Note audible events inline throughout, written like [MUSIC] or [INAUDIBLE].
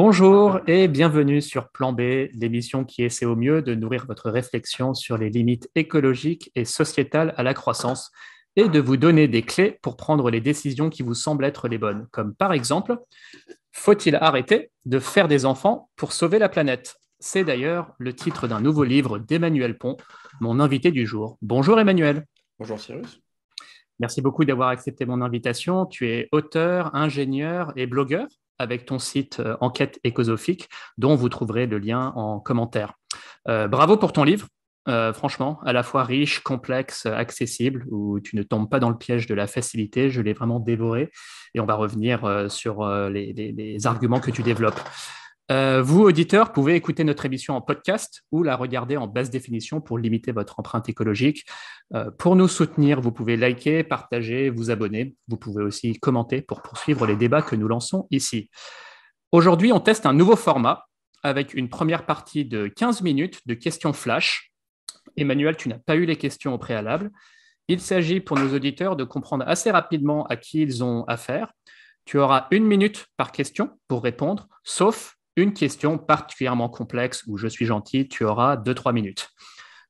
Bonjour et bienvenue sur Plan B, l'émission qui essaie au mieux de nourrir votre réflexion sur les limites écologiques et sociétales à la croissance et de vous donner des clés pour prendre les décisions qui vous semblent être les bonnes, comme par exemple, faut-il arrêter de faire des enfants pour sauver la planète C'est d'ailleurs le titre d'un nouveau livre d'Emmanuel Pont, mon invité du jour. Bonjour Emmanuel. Bonjour Cyrus. Merci beaucoup d'avoir accepté mon invitation. Tu es auteur, ingénieur et blogueur avec ton site euh, Enquête écosophique, dont vous trouverez le lien en commentaire. Euh, bravo pour ton livre. Euh, franchement, à la fois riche, complexe, accessible, où tu ne tombes pas dans le piège de la facilité. Je l'ai vraiment dévoré et on va revenir sur les, arguments que tu développes. Euh, vous, auditeurs, pouvez écouter notre émission en podcast ou la regarder en basse définition pour limiter votre empreinte écologique. Euh, pour nous soutenir, vous pouvez liker, partager, vous abonner. Vous pouvez aussi commenter pour poursuivre les débats que nous lançons ici. Aujourd'hui, on teste un nouveau format avec une première partie de 15 minutes de questions flash. Emmanuel, tu n'as pas eu les questions au préalable. Il s'agit pour nos auditeurs de comprendre assez rapidement à qui ils ont affaire. Tu auras une minute par question pour répondre, sauf une question particulièrement complexe où je suis gentil, tu auras 2-3 minutes.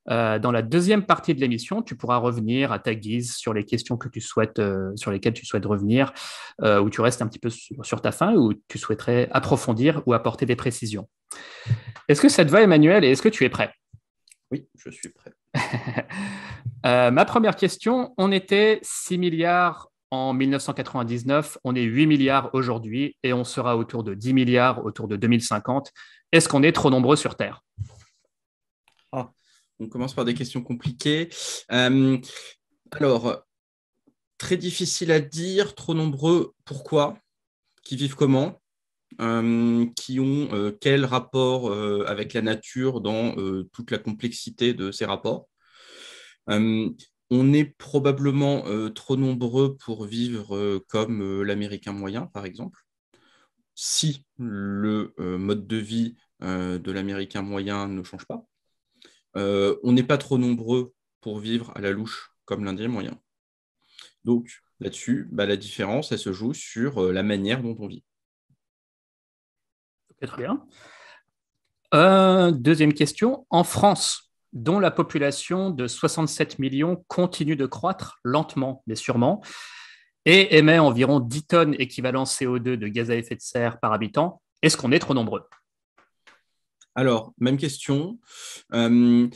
Euh, dans la deuxième partie de l'émission, tu pourras revenir à ta guise sur les questions que tu souhaites, euh, sur lesquelles tu souhaites revenir, euh, où tu restes un petit peu sur, ta fin, où tu souhaiterais approfondir ou apporter des précisions. Est-ce que ça te va, Emmanuel, et est-ce que tu es prêt Oui, je suis prêt. [LAUGHS] Euh, ma première question, on était 6 milliards en 1999, on est 8 milliards aujourd'hui et on sera autour de 10 milliards autour de 2050. Est-ce qu'on est trop nombreux sur Terre ah, On commence par des questions compliquées. Euh, alors, très difficile à dire, trop nombreux, pourquoi Qui vivent comment euh, qui ont euh, quel rapport avec la nature dans toute la complexité de ces rapports on est probablement euh, trop nombreux pour vivre euh, comme euh, l'Américain moyen, par exemple. Si le mode de vie de l'Américain moyen ne change pas, on n'est pas trop nombreux pour vivre à la louche comme l'Indien moyen. Donc là-dessus, bah, la différence, elle se joue sur la manière dont on vit. très bien. deuxième question. En France, dont la population de 67 millions continue de croître lentement mais sûrement et émet environ 10 tonnes équivalent CO2 de gaz à effet de serre par habitant. Est-ce qu'on est trop nombreux Alors, même question. Euh,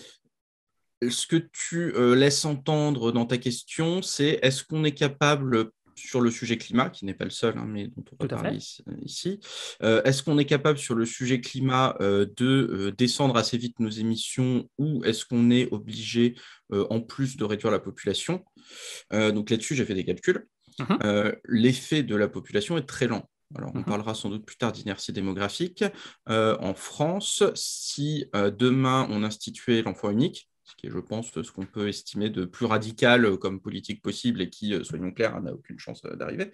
ce que tu euh, laisses entendre dans ta question, c'est est-ce qu'on est capable sur le sujet climat, qui n'est pas le seul, hein, mais dont on peut parler ici. Euh, est-ce qu'on est capable sur le sujet climat euh, de euh, descendre assez vite nos émissions ou est-ce qu'on est obligé en plus de réduire la population Donc là-dessus, j'ai fait des calculs. Uh-huh. L'effet de la population est très lent. Alors, on uh-huh. parlera sans doute plus tard d'inertie démographique. en France, si demain on instituait l'enfant unique, ce qui est, je pense, ce qu'on peut estimer de plus radical euh, comme politique possible et qui, euh, soyons clairs, n'a aucune chance euh, d'arriver.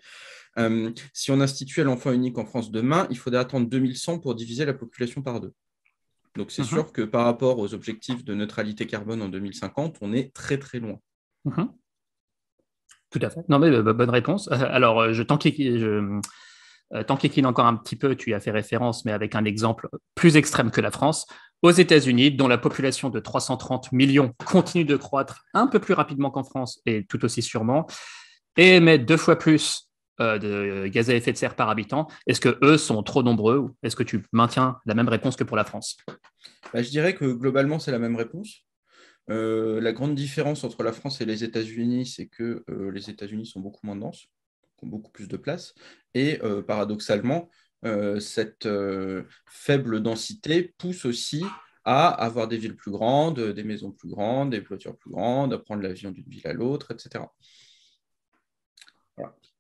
si on instituait l'enfant unique en France demain, il faudrait attendre 2100 pour diviser la population par deux. Donc c'est mhm. sûr que par rapport aux objectifs de neutralité carbone en 2050, on est très très loin. Mhm. Tout à fait. Non mais bonne réponse. Alors je tant qu'il encore un petit peu, tu as fait référence, mais avec un exemple plus extrême que la France, aux États-Unis, dont la population de 330 millions continue de croître un peu plus rapidement qu'en France et tout aussi sûrement, et émettent deux fois plus euh, de gaz à effet de serre par habitant. Est-ce que eux sont trop nombreux ou est-ce que tu maintiens la même réponse que pour la France bah, Je dirais que globalement, c'est la même réponse. Euh, la grande différence entre la France et les États-Unis, c'est que euh, les États-Unis sont beaucoup moins denses, ont beaucoup plus de place, et paradoxalement, euh, cette euh, faible densité pousse aussi à avoir des villes plus grandes, des maisons plus grandes, des voitures plus grandes, à prendre l'avion d'une ville à l'autre, etc.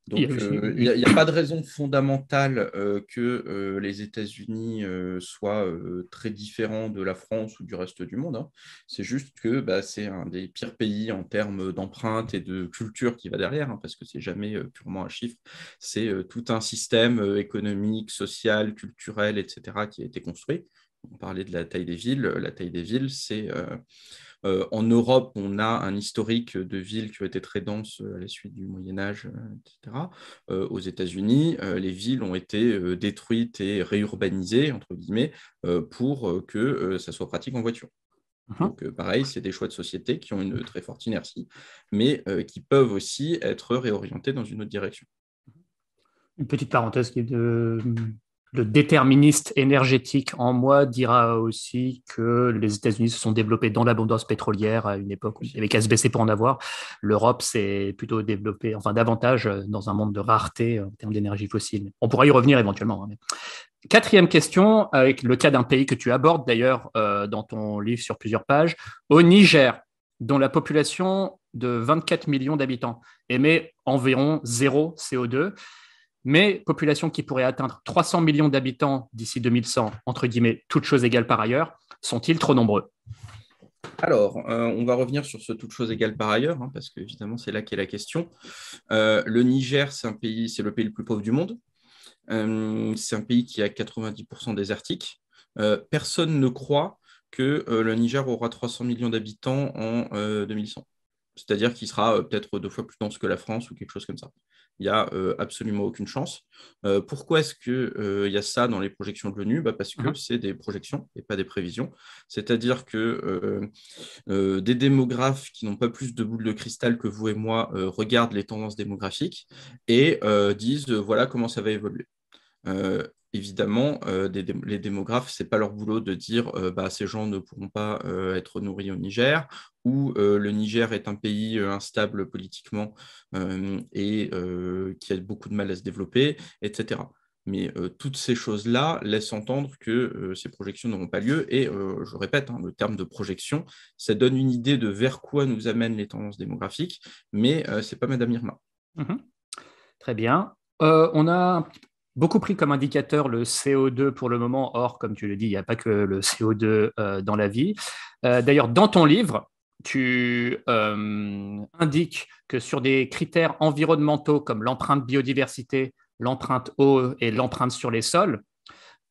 Donc, euh, il n'y a, pas de raison fondamentale euh, que euh, les États-Unis soient très différents de la France ou du reste du monde. Hein. C'est juste que bah, c'est un des pires pays en termes d'empreinte et de culture qui va derrière, hein, parce que c'est jamais purement un chiffre. C'est tout un système économique, social, culturel, etc., qui a été construit. On parlait de la taille des villes. La taille des villes, c'est euh, en Europe, on a un historique de villes qui ont été très denses euh, à la suite du Moyen Âge, etc. Euh, aux États-Unis, les villes ont été détruites et réurbanisées, entre guillemets, pour que ça soit pratique en voiture. Uh-huh. Donc, pareil, c'est des choix de société qui ont une très forte inertie, mais qui peuvent aussi être réorientés dans une autre direction. Une petite parenthèse qui est de, le déterministe énergétique en moi dira aussi que les États-Unis se sont développés dans l'abondance pétrolière à une époque où il n'y avait qu'à se baisser pour en avoir. L'Europe s'est plutôt développée, enfin davantage, euh, dans un monde de rareté euh, en termes d'énergie fossile. On pourra y revenir éventuellement. Hein, Quatrième question, avec le cas d'un pays que tu abordes d'ailleurs euh, dans ton livre sur plusieurs pages, au Niger, dont la population de 24 millions d'habitants émet environ zéro CO2 mais population qui pourrait atteindre 300 millions d'habitants d'ici 2100, entre guillemets, toutes choses égales par ailleurs, sont-ils trop nombreux alors, euh, on va revenir sur ce toutes choses égales par ailleurs, hein, parce que évidemment, c'est là qu'est la question. Euh, le Niger, c'est un pays, c'est le pays le plus pauvre du monde. Euh, c'est un pays qui a 90% désertique. personne ne croit que le Niger aura 300 millions d'habitants en 2100. C'est-à-dire qu'il sera peut-être deux fois plus dense que la France ou quelque chose comme ça il n'y a euh, absolument aucune chance. Euh, pourquoi est-ce qu'il euh, y a ça dans les projections de l'ONU bah Parce que uh-huh. c'est des projections et pas des prévisions. C'est-à-dire que des démographes qui n'ont pas plus de boules de cristal que vous et moi regardent les tendances démographiques et disent voilà comment ça va évoluer évidemment, euh, les démographes, ce n'est pas leur boulot de dire euh, bah, ces gens ne pourront pas euh, être nourris au Niger, ou le Niger est un pays instable politiquement et qui a beaucoup de mal à se développer, etc. Mais toutes ces choses-là laissent entendre que ces projections n'auront pas lieu. Et je répète, hein, le terme de projection, ça donne une idée de vers quoi nous amènent les tendances démographiques, mais c'est ce n'est pas Madame Irma. Mmh Très bien. on a beaucoup pris comme indicateur le CO2 pour le moment. Or, comme tu le dis, il n'y a pas que le CO2 euh, dans la vie. Euh, d'ailleurs, dans ton livre, tu euh, indiques que sur des critères environnementaux comme l'empreinte biodiversité, l'empreinte eau et l'empreinte sur les sols,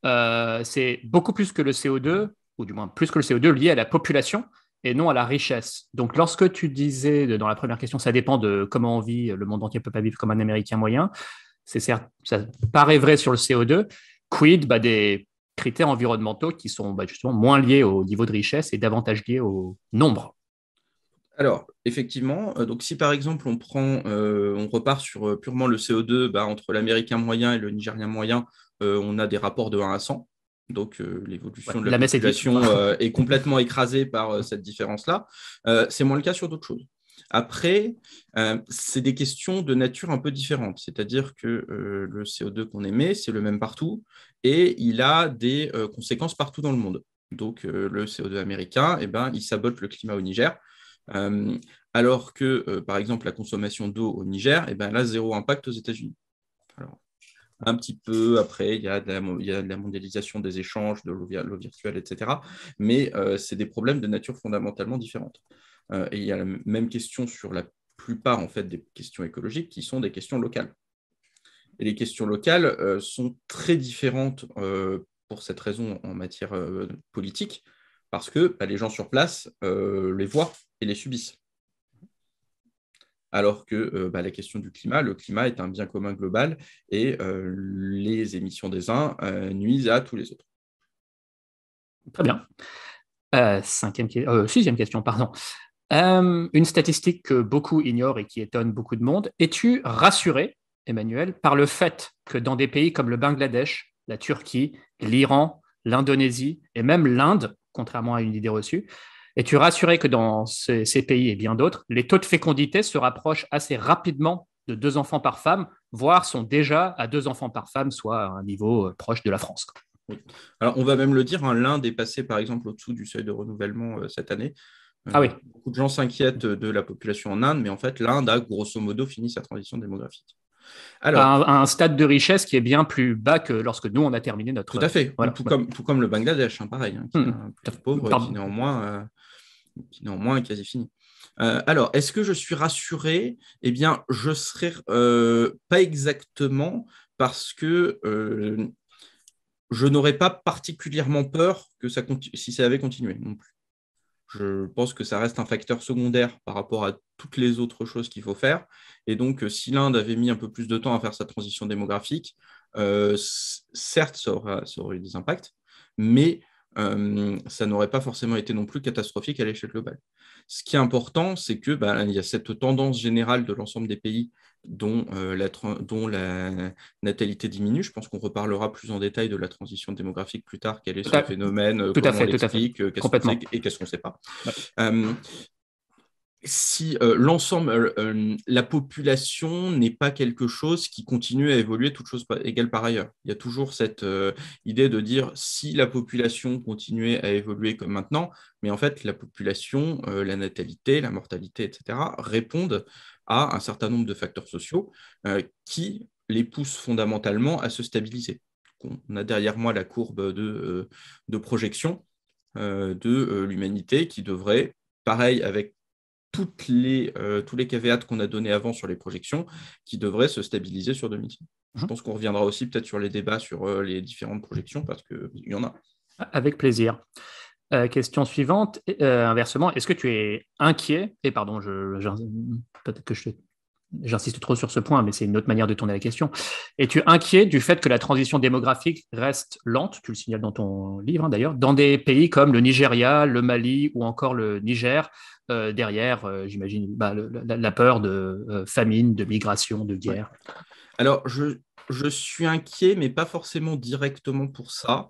c'est beaucoup plus que le CO2, ou du moins plus que le CO2 lié à la population et non à la richesse. Donc, lorsque tu disais dans la première question, ça dépend de comment on vit, le monde entier ne peut pas vivre comme un Américain moyen, c'est certes, ça paraît vrai sur le CO2. Quid bah, des critères environnementaux qui sont bah, justement moins liés au niveau de richesse et davantage liés au nombre alors, effectivement, euh, donc si par exemple on prend, euh, on repart sur euh, purement le CO2, bah, entre l'américain moyen et le nigérien moyen, on a des rapports de 1 à 100. Donc l'évolution de la, population [LAUGHS] est, complètement écrasée par cette différence-là. c'est moins le cas sur d'autres choses. Après, euh, c'est des questions de nature un peu différente, c'est-à-dire que euh, le CO2 qu'on émet, c'est le même partout et il a des euh, conséquences partout dans le monde. Donc le CO2 américain, eh ben, il sabote le climat au Niger. alors que, par exemple, la consommation d'eau au Niger, eh ben, elle a zéro impact aux États-Unis. Alors, un petit peu. Après, il y, a de la, mondialisation des échanges, de l'eau virtuelle, etc. Mais c'est des problèmes de nature fondamentalement différente. Euh, et il y a la même question sur la plupart en fait, des questions écologiques qui sont des questions locales. Et les questions locales euh, sont très différentes euh, pour cette raison en matière politique, parce que bah, les gens sur place les voient et les subissent alors que bah, la question du climat, le climat est un bien commun global et les émissions des uns nuisent à tous les autres. Très bien. cinquième, sixième question, pardon. Euh, une statistique que beaucoup ignorent et qui étonne beaucoup de monde. Es-tu rassuré, Emmanuel, par le fait que dans des pays comme le Bangladesh, la Turquie, l'Iran, l'Indonésie et même l'Inde, contrairement à une idée reçue, es-tu rassuré que dans ces, pays et bien d'autres, les taux de fécondité se rapprochent assez rapidement de deux enfants par femme, voire sont déjà à deux enfants par femme, soit à un niveau euh, proche de la France Alors on va même le dire, hein, l'Inde est passée par exemple au-dessous du seuil de renouvellement euh, cette année. Euh, ah beaucoup de gens s'inquiètent de la population en Inde, mais en fait, l'Inde a grosso modo fini sa transition démographique. Alors, un, stade de richesse qui est bien plus bas que lorsque nous, on a terminé notre... Tout à fait, tout, comme, tout comme le Bangladesh, hein, pareil, hein, qui hmm. est un pauvre, euh, qui néanmoins, est quasi fini. Euh, alors, est-ce que je suis rassuré Eh bien, je serais pas exactement parce que je n'aurais pas particulièrement peur que ça si ça avait continué non plus je pense que ça reste un facteur secondaire par rapport à toutes les autres choses qu'il faut faire. Et donc, euh, si l'Inde avait mis un peu plus de temps à faire sa transition démographique, euh, certes, ça, aurait eu des impacts, mais euh, ça n'aurait pas forcément été non plus catastrophique à l'échelle globale. Ce qui est important, c'est que bah, il y a cette tendance générale de l'ensemble des pays dont, euh, la, dont la natalité diminue. Je pense qu'on reparlera plus en détail de la transition démographique plus tard, quel est ce phénomène, euh, tout comment on euh, qu'est-ce qu'on sait et qu'est-ce qu'on ne sait pas. si l'ensemble, la population n'est pas quelque chose qui continue à évoluer, toute chose égale par ailleurs. Il y a toujours cette idée de dire si la population continuait à évoluer comme maintenant, mais en fait, la population, la natalité, la mortalité, etc., répondent à un certain nombre de facteurs sociaux euh, qui les poussent fondamentalement à se stabiliser. On a derrière moi la courbe de, euh, de projection euh, de l'humanité qui devrait, pareil avec toutes les, tous les caveats qu'on a donnés avant sur les projections, qui devrait se stabiliser sur 2000. Je mhm. pense qu'on reviendra aussi peut-être sur les débats sur les différentes projections, parce qu'il y en a. Avec plaisir. Euh, question suivante, euh, inversement, est-ce que tu es inquiet Et pardon, je, peut-être que j'insiste trop sur ce point, mais c'est une autre manière de tourner la question. Es-tu inquiet du fait que la transition démographique reste lente, tu le signales dans ton livre hein, d'ailleurs, dans des pays comme le Nigeria, le Mali ou encore le Niger, euh, derrière, j'imagine, bah, la, peur de famine, de migration, de guerre Alors, je, je suis inquiet, mais pas forcément directement pour ça.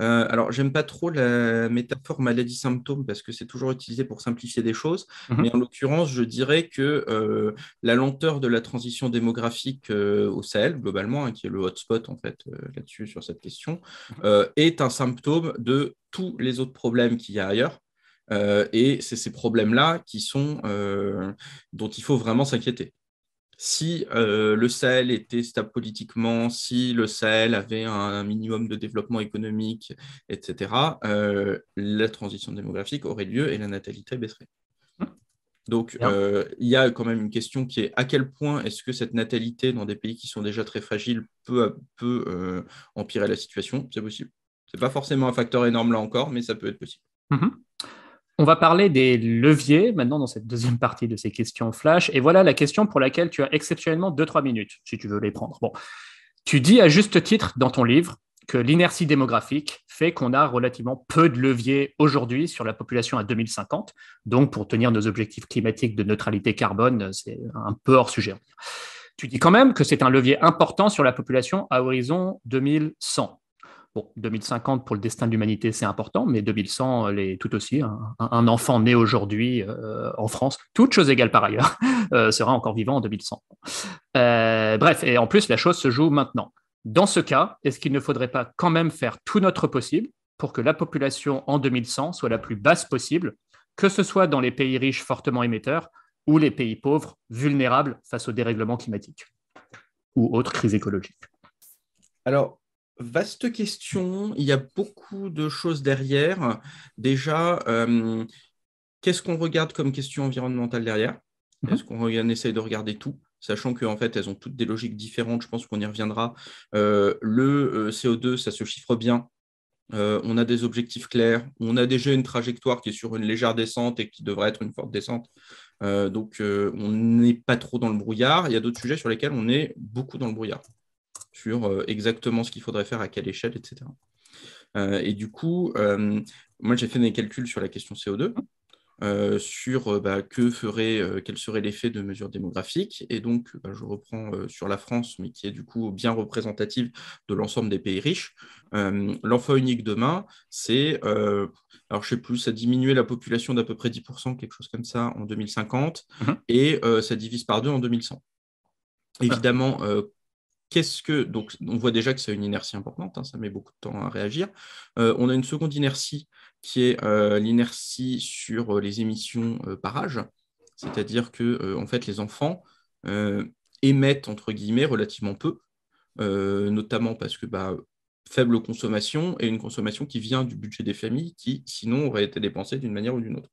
Euh, alors, j'aime pas trop la métaphore maladie-symptôme parce que c'est toujours utilisé pour simplifier des choses. Mhm. Mais en l'occurrence, je dirais que euh, la lenteur de la transition démographique euh, au Sahel, globalement, hein, qui est le hotspot en fait là-dessus sur cette question, mhm. est un symptôme de tous les autres problèmes qu'il y a ailleurs. et c'est ces problèmes-là qui sont dont il faut vraiment s'inquiéter si euh, le Sahel était stable politiquement, si le Sahel avait un, minimum de développement économique, etc., euh, la transition démographique aurait lieu et la natalité baisserait. Hein Donc, euh, il y a quand même une question qui est à quel point est-ce que cette natalité dans des pays qui sont déjà très fragiles peut à peu empirer la situation C'est possible. Ce n'est pas forcément un facteur énorme là encore, mais ça peut être possible. Mm-hmm. On va parler des leviers maintenant dans cette deuxième partie de ces questions flash. Et voilà la question pour laquelle tu as exceptionnellement 2-3 minutes, si tu veux les prendre. Bon. Tu dis à juste titre dans ton livre que l'inertie démographique fait qu'on a relativement peu de leviers aujourd'hui sur la population à 2050. Donc, pour tenir nos objectifs climatiques de neutralité carbone, c'est un peu hors sujet. Tu dis quand même que c'est un levier important sur la population à horizon 2100. Bon, 2050 pour le destin de l'humanité, c'est important, mais 2100 tout aussi. Hein. Un, enfant né aujourd'hui euh, en France, toute chose égale par ailleurs, [LAUGHS] euh, sera encore vivant en 2100. Euh, bref, et en plus, la chose se joue maintenant. Dans ce cas, est-ce qu'il ne faudrait pas quand même faire tout notre possible pour que la population en 2100 soit la plus basse possible, que ce soit dans les pays riches fortement émetteurs ou les pays pauvres vulnérables face au dérèglement climatique ou autres crises écologiques Alors, Vaste question, il y a beaucoup de choses derrière. Déjà, euh, qu'est-ce qu'on regarde comme question environnementale derrière mhm. Est-ce qu'on essaye de regarder tout Sachant qu'en en fait, elles ont toutes des logiques différentes, je pense qu'on y reviendra. Euh, le euh, CO2, ça se chiffre bien, on a des objectifs clairs, on a déjà une trajectoire qui est sur une légère descente et qui devrait être une forte descente. donc, on n'est pas trop dans le brouillard. Il y a d'autres sujets sur lesquels on est beaucoup dans le brouillard sur euh, exactement ce qu'il faudrait faire à quelle échelle, etc. Euh, et du coup, euh, moi j'ai fait des calculs sur la question CO2. sur bah, que ferait, quel serait l'effet de mesures démographiques. Et donc, bah, je reprends sur la France, mais qui est du coup bien représentative de l'ensemble des pays riches. L'enfant unique demain, c'est, alors je sais plus, ça diminuait la population d'à peu près 10%, quelque chose comme ça, en 2050, mhm. et ça divise par deux en 2100. Ah. Évidemment, qu'est-ce que. Donc, on voit déjà que ça a une inertie importante, hein, ça met beaucoup de temps à réagir. Euh, on a une seconde inertie qui est euh, l'inertie sur euh, les émissions par âge, c'est-à-dire que, en fait, les enfants émettent, entre guillemets, relativement peu, notamment parce que. Bah, faible consommation et une consommation qui vient du budget des familles qui sinon aurait été dépensée d'une manière ou d'une autre.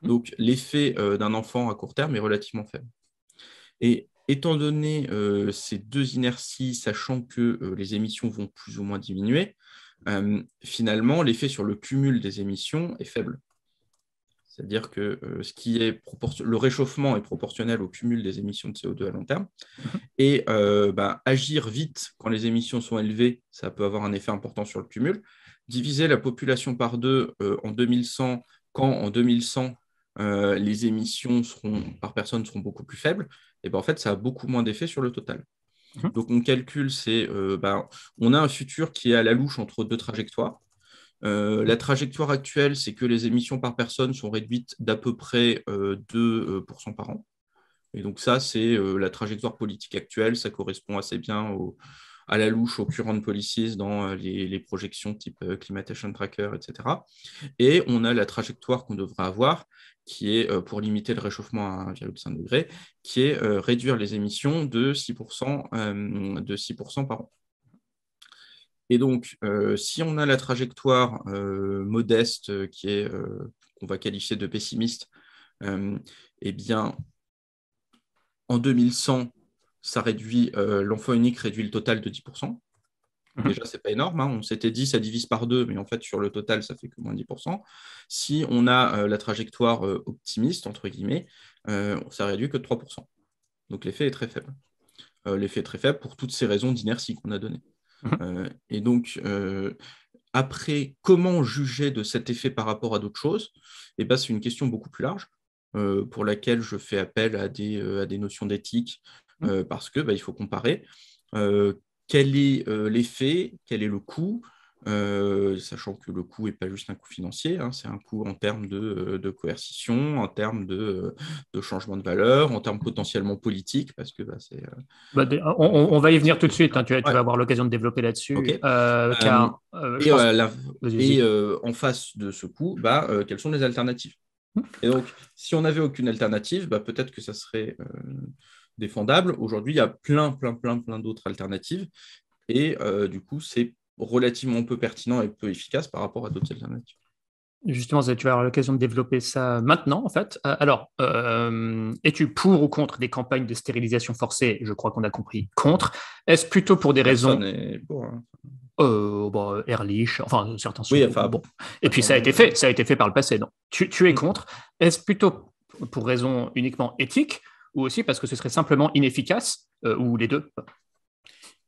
Mmh. Donc l'effet d'un enfant à court terme est relativement faible. Et Étant donné euh, ces deux inerties, sachant que euh, les émissions vont plus ou moins diminuer, euh, finalement, l'effet sur le cumul des émissions est faible. C'est-à-dire que le réchauffement est proportionnel au cumul des émissions de CO2 à long terme. [LAUGHS] Et ben, agir vite quand les émissions sont élevées, ça peut avoir un effet important sur le cumul. Diviser la population par deux en 2100, quand en 2100, les émissions seront, par personne seront beaucoup plus faibles, et ben en fait, ça a beaucoup moins d'effet sur le total. Mhm. Donc on calcule, c'est euh, ben, on a un futur qui est à la louche entre deux trajectoires. Euh, la trajectoire actuelle, c'est que les émissions par personne sont réduites d'à peu près 2% euh, par an. Et donc ça, c'est la trajectoire politique actuelle, ça correspond assez bien à la louche aux current policies dans les, projections type climatation tracker, etc. Et on a la trajectoire qu'on devrait avoir qui est euh, pour limiter le réchauffement à 1,5 degré, qui est euh, réduire les émissions de 6%, euh, de 6 par an. Et donc, si on a la trajectoire modeste qui est qu'on va qualifier de pessimiste, eh bien, en 2100, ça réduit l'enfant unique réduit le total de 10%. Mmh. Déjà, ce n'est pas énorme. Hein. On s'était dit ça divise par deux, mais en fait, sur le total, ça fait que moins 10%. Si on a euh, la trajectoire euh, optimiste, entre guillemets, euh, ça réduit que de 3%. Donc l'effet est très faible. Euh, l'effet est très faible pour toutes ces raisons d'inertie qu'on a données. Mmh. et donc, après, comment juger de cet effet par rapport à d'autres choses eh ben, C'est une question beaucoup plus large pour laquelle je fais appel à des, à des notions d'éthique mmh. parce qu'il bah, faut comparer quel est euh, l'effet, quel est le coût, euh, sachant que le coût n'est pas juste un coût financier, hein, c'est un coût en termes de, euh, coercition, en termes de, changement de valeur, en termes potentiellement politiques, parce que bah, c'est. Bah, on, va y venir tout de suite, hein, tu, vas avoir l'occasion de développer là-dessus. et, en face de ce coût, bah, quelles sont les alternatives mmh. et donc, si on n'avait aucune alternative, peut-être que ça serait défendable. Aujourd'hui, il y a plein, plein, plein, plein d'autres alternatives. Et euh, du coup, c'est relativement peu pertinent et peu efficace par rapport à d'autres alternatives. Justement, tu vas avoir l'occasion de développer ça maintenant, en fait. Euh, alors, euh, es-tu pour ou contre des campagnes de stérilisation forcée Je crois qu'on a compris contre. Est-ce plutôt pour des raisons bon, hein. Erlich, bah, enfin certains. Sont... Oui, enfin, bon. Et puis ça a été fait, ça a été fait par le passé, non Tu, es mm. contre Est-ce plutôt pour raisons uniquement éthiques ou aussi parce que ce serait simplement inefficace, euh, ou les deux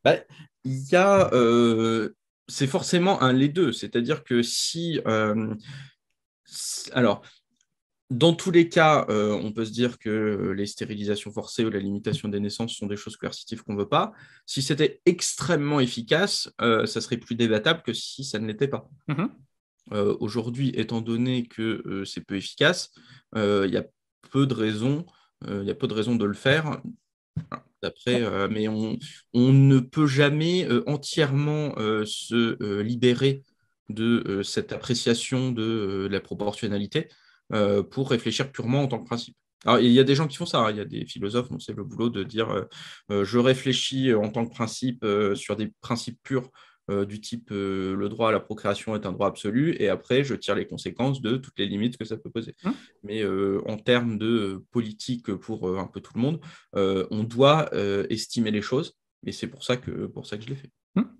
bah, Il y a. Euh, c'est forcément un les deux. C'est-à-dire que si. Euh, alors. Dans tous les cas, on peut se dire que les stérilisations forcées ou la limitation des naissances sont des choses coercitives qu'on ne veut pas. Si c'était extrêmement efficace, ça serait plus débattable que si ça ne l'était pas. Mhm. Aujourd'hui, étant donné que c'est peu efficace, il y a peu de raisons il euh, y a pas de raison de le faire. d'après. Euh, mais on, ne peut jamais euh, entièrement se libérer de cette appréciation de, la proportionnalité pour réfléchir purement en tant que principe. il y a des gens qui font ça, hein. il y a des philosophes c'est le boulot de dire je réfléchis en tant que principe sur des principes purs euh, du type euh, le droit à la procréation est un droit absolu, et après je tire les conséquences de toutes les limites que ça peut poser. Hein Mais euh, en termes de politique pour un peu tout le monde, on doit estimer les choses, et c'est pour ça que pour ça que je l'ai fait. Hein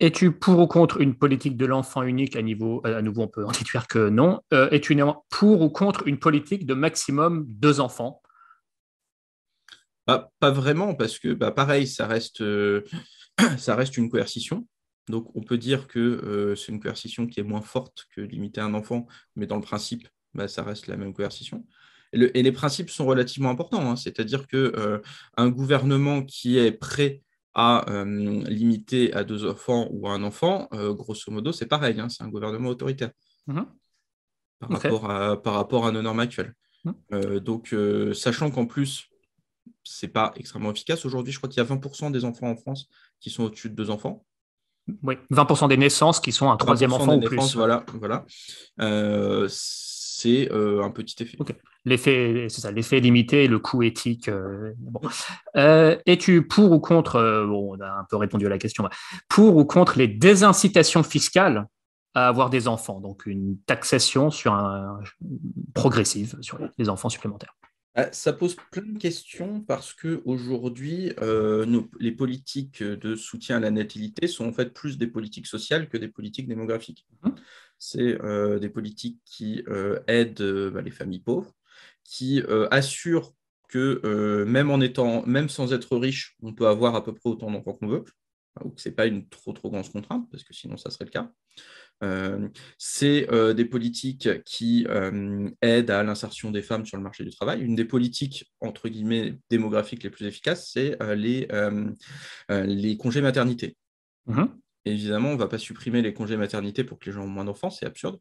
es-tu pour ou contre une politique de l'enfant unique à, niveau, à nouveau, on peut en déduire que non. Es-tu pour ou contre une politique de maximum deux enfants pas vraiment, parce que bah, pareil, ça reste, euh, [CLEARS THROAT] ça reste une coercition. Donc on peut dire que euh, c'est une coercition qui est moins forte que limiter un enfant, mais dans le principe, bah, ça reste la même coercition. Et, les principes sont relativement importants, hein. c'est-à-dire qu'un euh, gouvernement qui est prêt à limiter à deux enfants ou à un enfant, grosso modo, c'est pareil, hein, c'est un gouvernement autoritaire mm-hmm. par, rapport à, nos normes actuelles. Mm. donc, sachant qu'en plus, c'est pas extrêmement efficace. Aujourd'hui, je crois qu'il y a 20% des enfants en France qui sont au-dessus de deux enfants. Oui, 20% des naissances qui sont un troisième enfant ou plus. Voilà, voilà. Euh, c'est euh, un petit effet. L'effet, c'est ça, l'effet limité, le coût éthique. Euh, es-tu pour ou contre, bon, on a un peu répondu à la question, pour ou contre les désincitations fiscales à avoir des enfants, donc une taxation sur un, progressive sur les enfants supplémentaires bah, ça pose plein de questions parce que aujourd'hui, euh, les politiques de soutien à la natalité sont en fait plus des politiques sociales que des politiques démographiques. Mmh C'est euh, des politiques qui euh, aident bah, les familles pauvres, qui assurent que même en étant, même sans être riche, on peut avoir à peu près autant d'enfants qu'on veut. Hein, ou que ce n'est pas une trop trop grosse contrainte, parce que sinon ça serait le cas. Euh, c'est euh, des politiques qui euh, aident à l'insertion des femmes sur le marché du travail. Une des politiques, entre guillemets, démographiques les plus efficaces, c'est les, congés maternité. Mmh Évidemment, on ne va pas supprimer les congés maternité pour que les gens aient moins d'enfants, c'est absurde.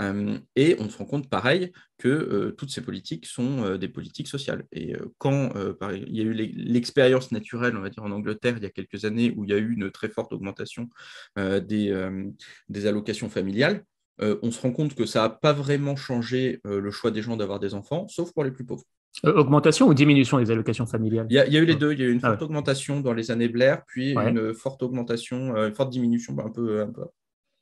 Euh, et on se rend compte, pareil, que euh, toutes ces politiques sont euh, des politiques sociales. Et quand il y a eu l'expérience naturelle, on va dire, en Angleterre, il y a quelques années, où il y a eu une très forte augmentation des, allocations familiales, on se rend compte que ça n'a pas vraiment changé le choix des gens d'avoir des enfants, sauf pour les plus pauvres. augmentation ou diminution des allocations familiales il y, a, eu les deux. Il y a eu une ah forte augmentation dans les années Blair, puis une forte augmentation, forte diminution bah, un peu, un peu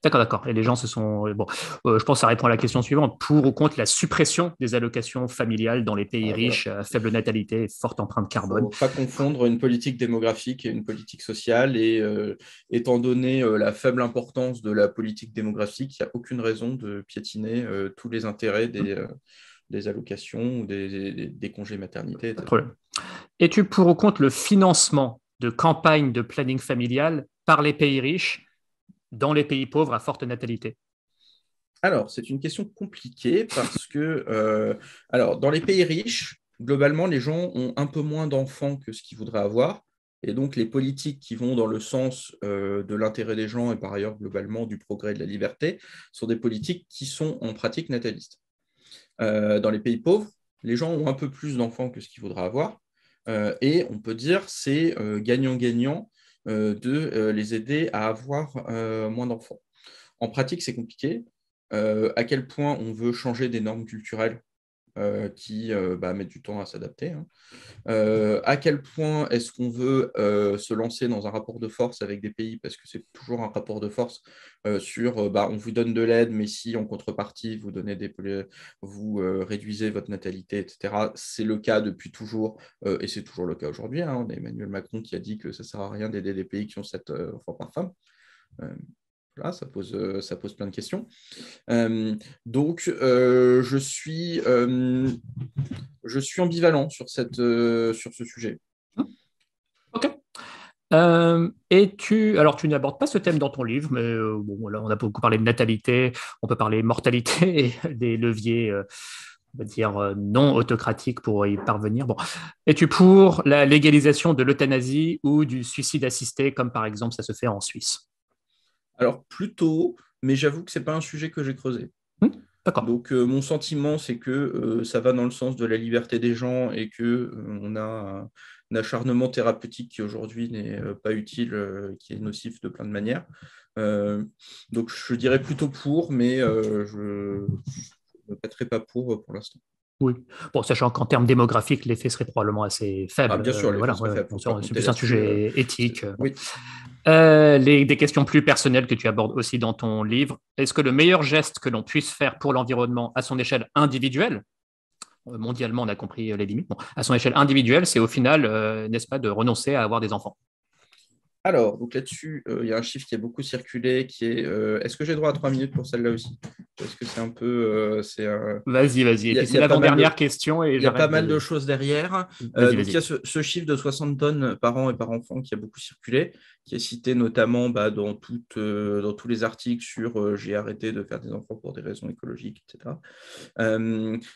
D'accord, d'accord. Et les gens se sont. Euh, bon, euh, je pense que ça répond à la question suivante. Pour ou contre la suppression des allocations familiales dans les pays ah, riches faible natalité et forte empreinte carbone Faut Pas confondre une politique démographique et une politique sociale. Et euh, étant donné la faible importance de la politique démographique, il n'y a aucune raison de piétiner tous les intérêts des. allocations ou des, congés maternité. Es-tu pour ou contre le financement de campagnes de planning familial par les pays riches dans les pays pauvres à forte natalité Alors, c'est une question compliquée parce que, euh, alors, dans les pays riches, globalement, les gens ont un peu moins d'enfants que ce qu'ils voudraient avoir. Et donc, les politiques qui vont dans le sens euh, de l'intérêt des gens et par ailleurs, globalement, du progrès et de la liberté sont des politiques qui sont en pratique natalistes. Euh, dans les pays pauvres, les gens ont un peu plus d'enfants que ce qu'ils voudraient avoir. et on peut dire c'est gagnant-gagnant euh, de euh, les aider à avoir euh, moins d'enfants. En pratique, c'est compliqué. à quel point on veut changer des normes culturelles euh, qui euh, bah, met du temps à s'adapter. Hein. Euh, à quel point est-ce qu'on veut se lancer dans un rapport de force avec des pays Parce que c'est toujours un rapport de force sur bah, on vous donne de l'aide, mais si en contrepartie vous donnez des vous réduisez votre natalité, etc. C'est le cas depuis toujours et c'est toujours le cas aujourd'hui. On hein. a Emmanuel Macron qui a dit que ça ne sert à rien d'aider des pays qui ont cette enfants par femme ça pose, euh, ça pose plein de questions. Euh, donc, euh, je, suis, je suis ambivalent sur, cette, sur ce sujet. Ok. et tu, alors tu n'abordes pas ce thème dans ton livre, mais bon, là, on a beaucoup parlé de natalité, on peut parler mortalité [LAUGHS] et des leviers on va dire non autocratiques pour y parvenir. Bon. Es-tu pour la légalisation de l'euthanasie ou du suicide assisté, comme par exemple ça se fait en Suisse alors, plutôt, mais j'avoue que ce n'est pas un sujet que j'ai creusé. Hum, d'accord. Donc, euh, mon sentiment, c'est que euh, ça va dans le sens de la liberté des gens et qu'on euh, a un, acharnement thérapeutique qui aujourd'hui n'est pas utile, qui est nocif de plein de manières. donc, je dirais plutôt pour, mais je ne pèterai pas pour pour l'instant. Oui. Bon, sachant qu'en termes démographiques, l'effet serait probablement assez faible. Ah, bien sûr, voilà, c'est plus un sujet éthique. Oui. Euh, des questions plus personnelles que tu abordes aussi dans ton livre. Est-ce que le meilleur geste que l'on puisse faire pour l'environnement à son échelle individuelle, euh, mondialement on a compris les limites, à son échelle individuelle, c'est au final, euh, n'est-ce pas, de renoncer à avoir des enfants alors, donc là-dessus, euh, il y a un chiffre qui a beaucoup circulé, qui est euh, est-ce que j'ai droit à trois minutes pour celle-là aussi Parce que c'est un peu. Euh, c'est Vas-y, vas-y. C'est la dernière question. Et il y a pas mal de choses derrière. il y a ce, chiffre de 60 tonnes par an et par enfant qui a beaucoup circulé, qui est cité notamment bah, dans, dans tous les articles sur j'ai arrêté de faire des enfants pour des raisons écologiques, etc.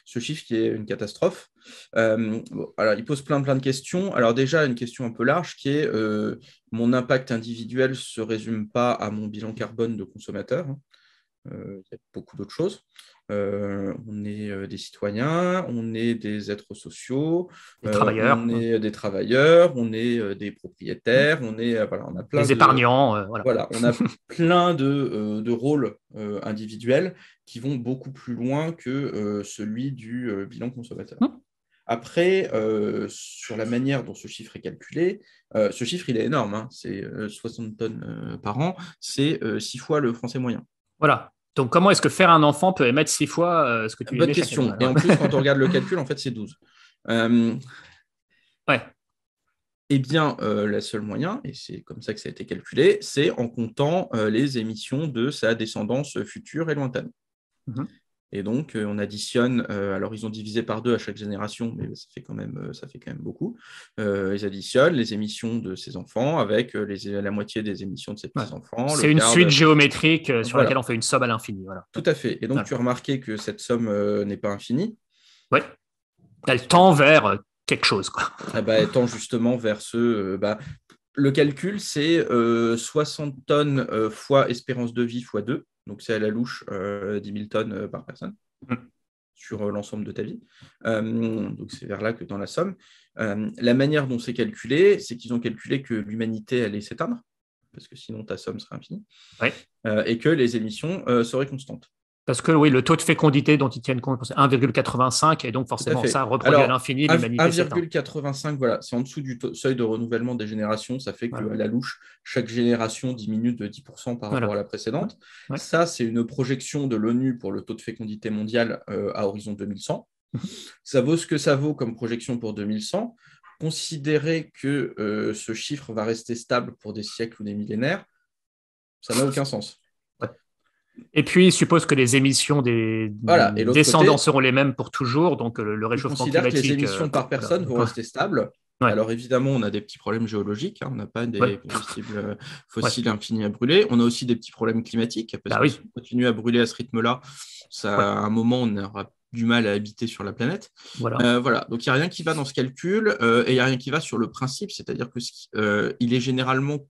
ce chiffre qui est une catastrophe. alors, il pose plein, plein de questions. Alors, déjà, une question un peu large qui est mon impact individuel ne se résume pas à mon bilan carbone de consommateur. Hein. Euh, il y a beaucoup d'autres choses. Euh, on est euh, des citoyens, on est des êtres sociaux, des travailleurs, on hein. est des travailleurs, on est des propriétaires, on est on a plein des épargnants, voilà. on a [LAUGHS] plein de, rôles individuels qui vont beaucoup plus loin que celui du bilan consommateur. Hum. Après, euh, sur la manière dont ce chiffre est calculé, euh, ce chiffre, il est énorme, hein. c'est 60 euh, tonnes par an, c'est 6 fois le français moyen. Voilà, donc, comment est-ce que faire un enfant peut émettre 6 fois ce que tu Bonne question. Et en plus, quand on regarde le calcul, en fait, c'est 12. Ouais. Eh bien, la seule moyen, et c'est comme ça que ça a été calculé, c'est en comptant les émissions de sa descendance future et lointaine. Mhm. Et donc, euh, on additionne, euh, alors ils ont divisé par deux à chaque génération, mais ça fait quand même, euh, ça fait quand même beaucoup. ils additionnent les émissions de ces enfants avec la moitié des émissions de ces petits-enfants. C'est une suite géométrique sur laquelle on fait une somme à l'infini. Voilà. Tout à fait. Et donc, tu as remarqué que cette somme n'est pas infinie. Oui. Elle tend vers quelque chose. Quoi. Ah bah, elle tend justement vers ce. Bah, le calcul, c'est 60 tonnes fois espérance de vie fois 2. Donc, c'est à la louche 10 euh, 000 tonnes euh, par personne. Mm. sur euh, l'ensemble de ta vie. donc c'est vers là que dans la somme. la manière dont c'est calculé, c'est qu'ils ont calculé que l'humanité allait s'éteindre, parce que sinon ta somme serait infinie, et que les émissions seraient constantes. Parce que oui, le taux de fécondité dont ils tiennent compte, c'est 1,85, et donc forcément, ça reproduit à l'infini les 1,85, voilà, c'est en dessous du seuil de renouvellement des générations. Ça fait que à la louche, chaque génération diminue de 10% par rapport à la précédente. Ça, c'est une projection de l'ONU pour le taux de fécondité mondiale euh, à horizon 2100. Mhm. ça vaut ce que ça vaut comme projection pour 2100. Considérer que euh, ce chiffre va rester stable pour des siècles ou des millénaires, ça n'a aucun sens. Et puis, il suppose que les émissions des descendants seront les mêmes pour toujours, donc euh, le, réchauffement climatique. Que les émissions euh, par personne vont rester stables. Alors évidemment, on a des petits problèmes géologiques, hein, on n'a pas des combustibles euh, [LAUGHS] fossiles infinis à brûler. On a aussi des petits problèmes climatiques, parce bah que si on continue à brûler à ce rythme-là, ça, à un moment, on n'aura du mal à habiter sur la planète. Voilà. Euh, voilà. Donc il n'y a rien qui va dans ce calcul euh, et il n'y a rien qui va sur le principe, c'est-à-dire que euh, il est généralement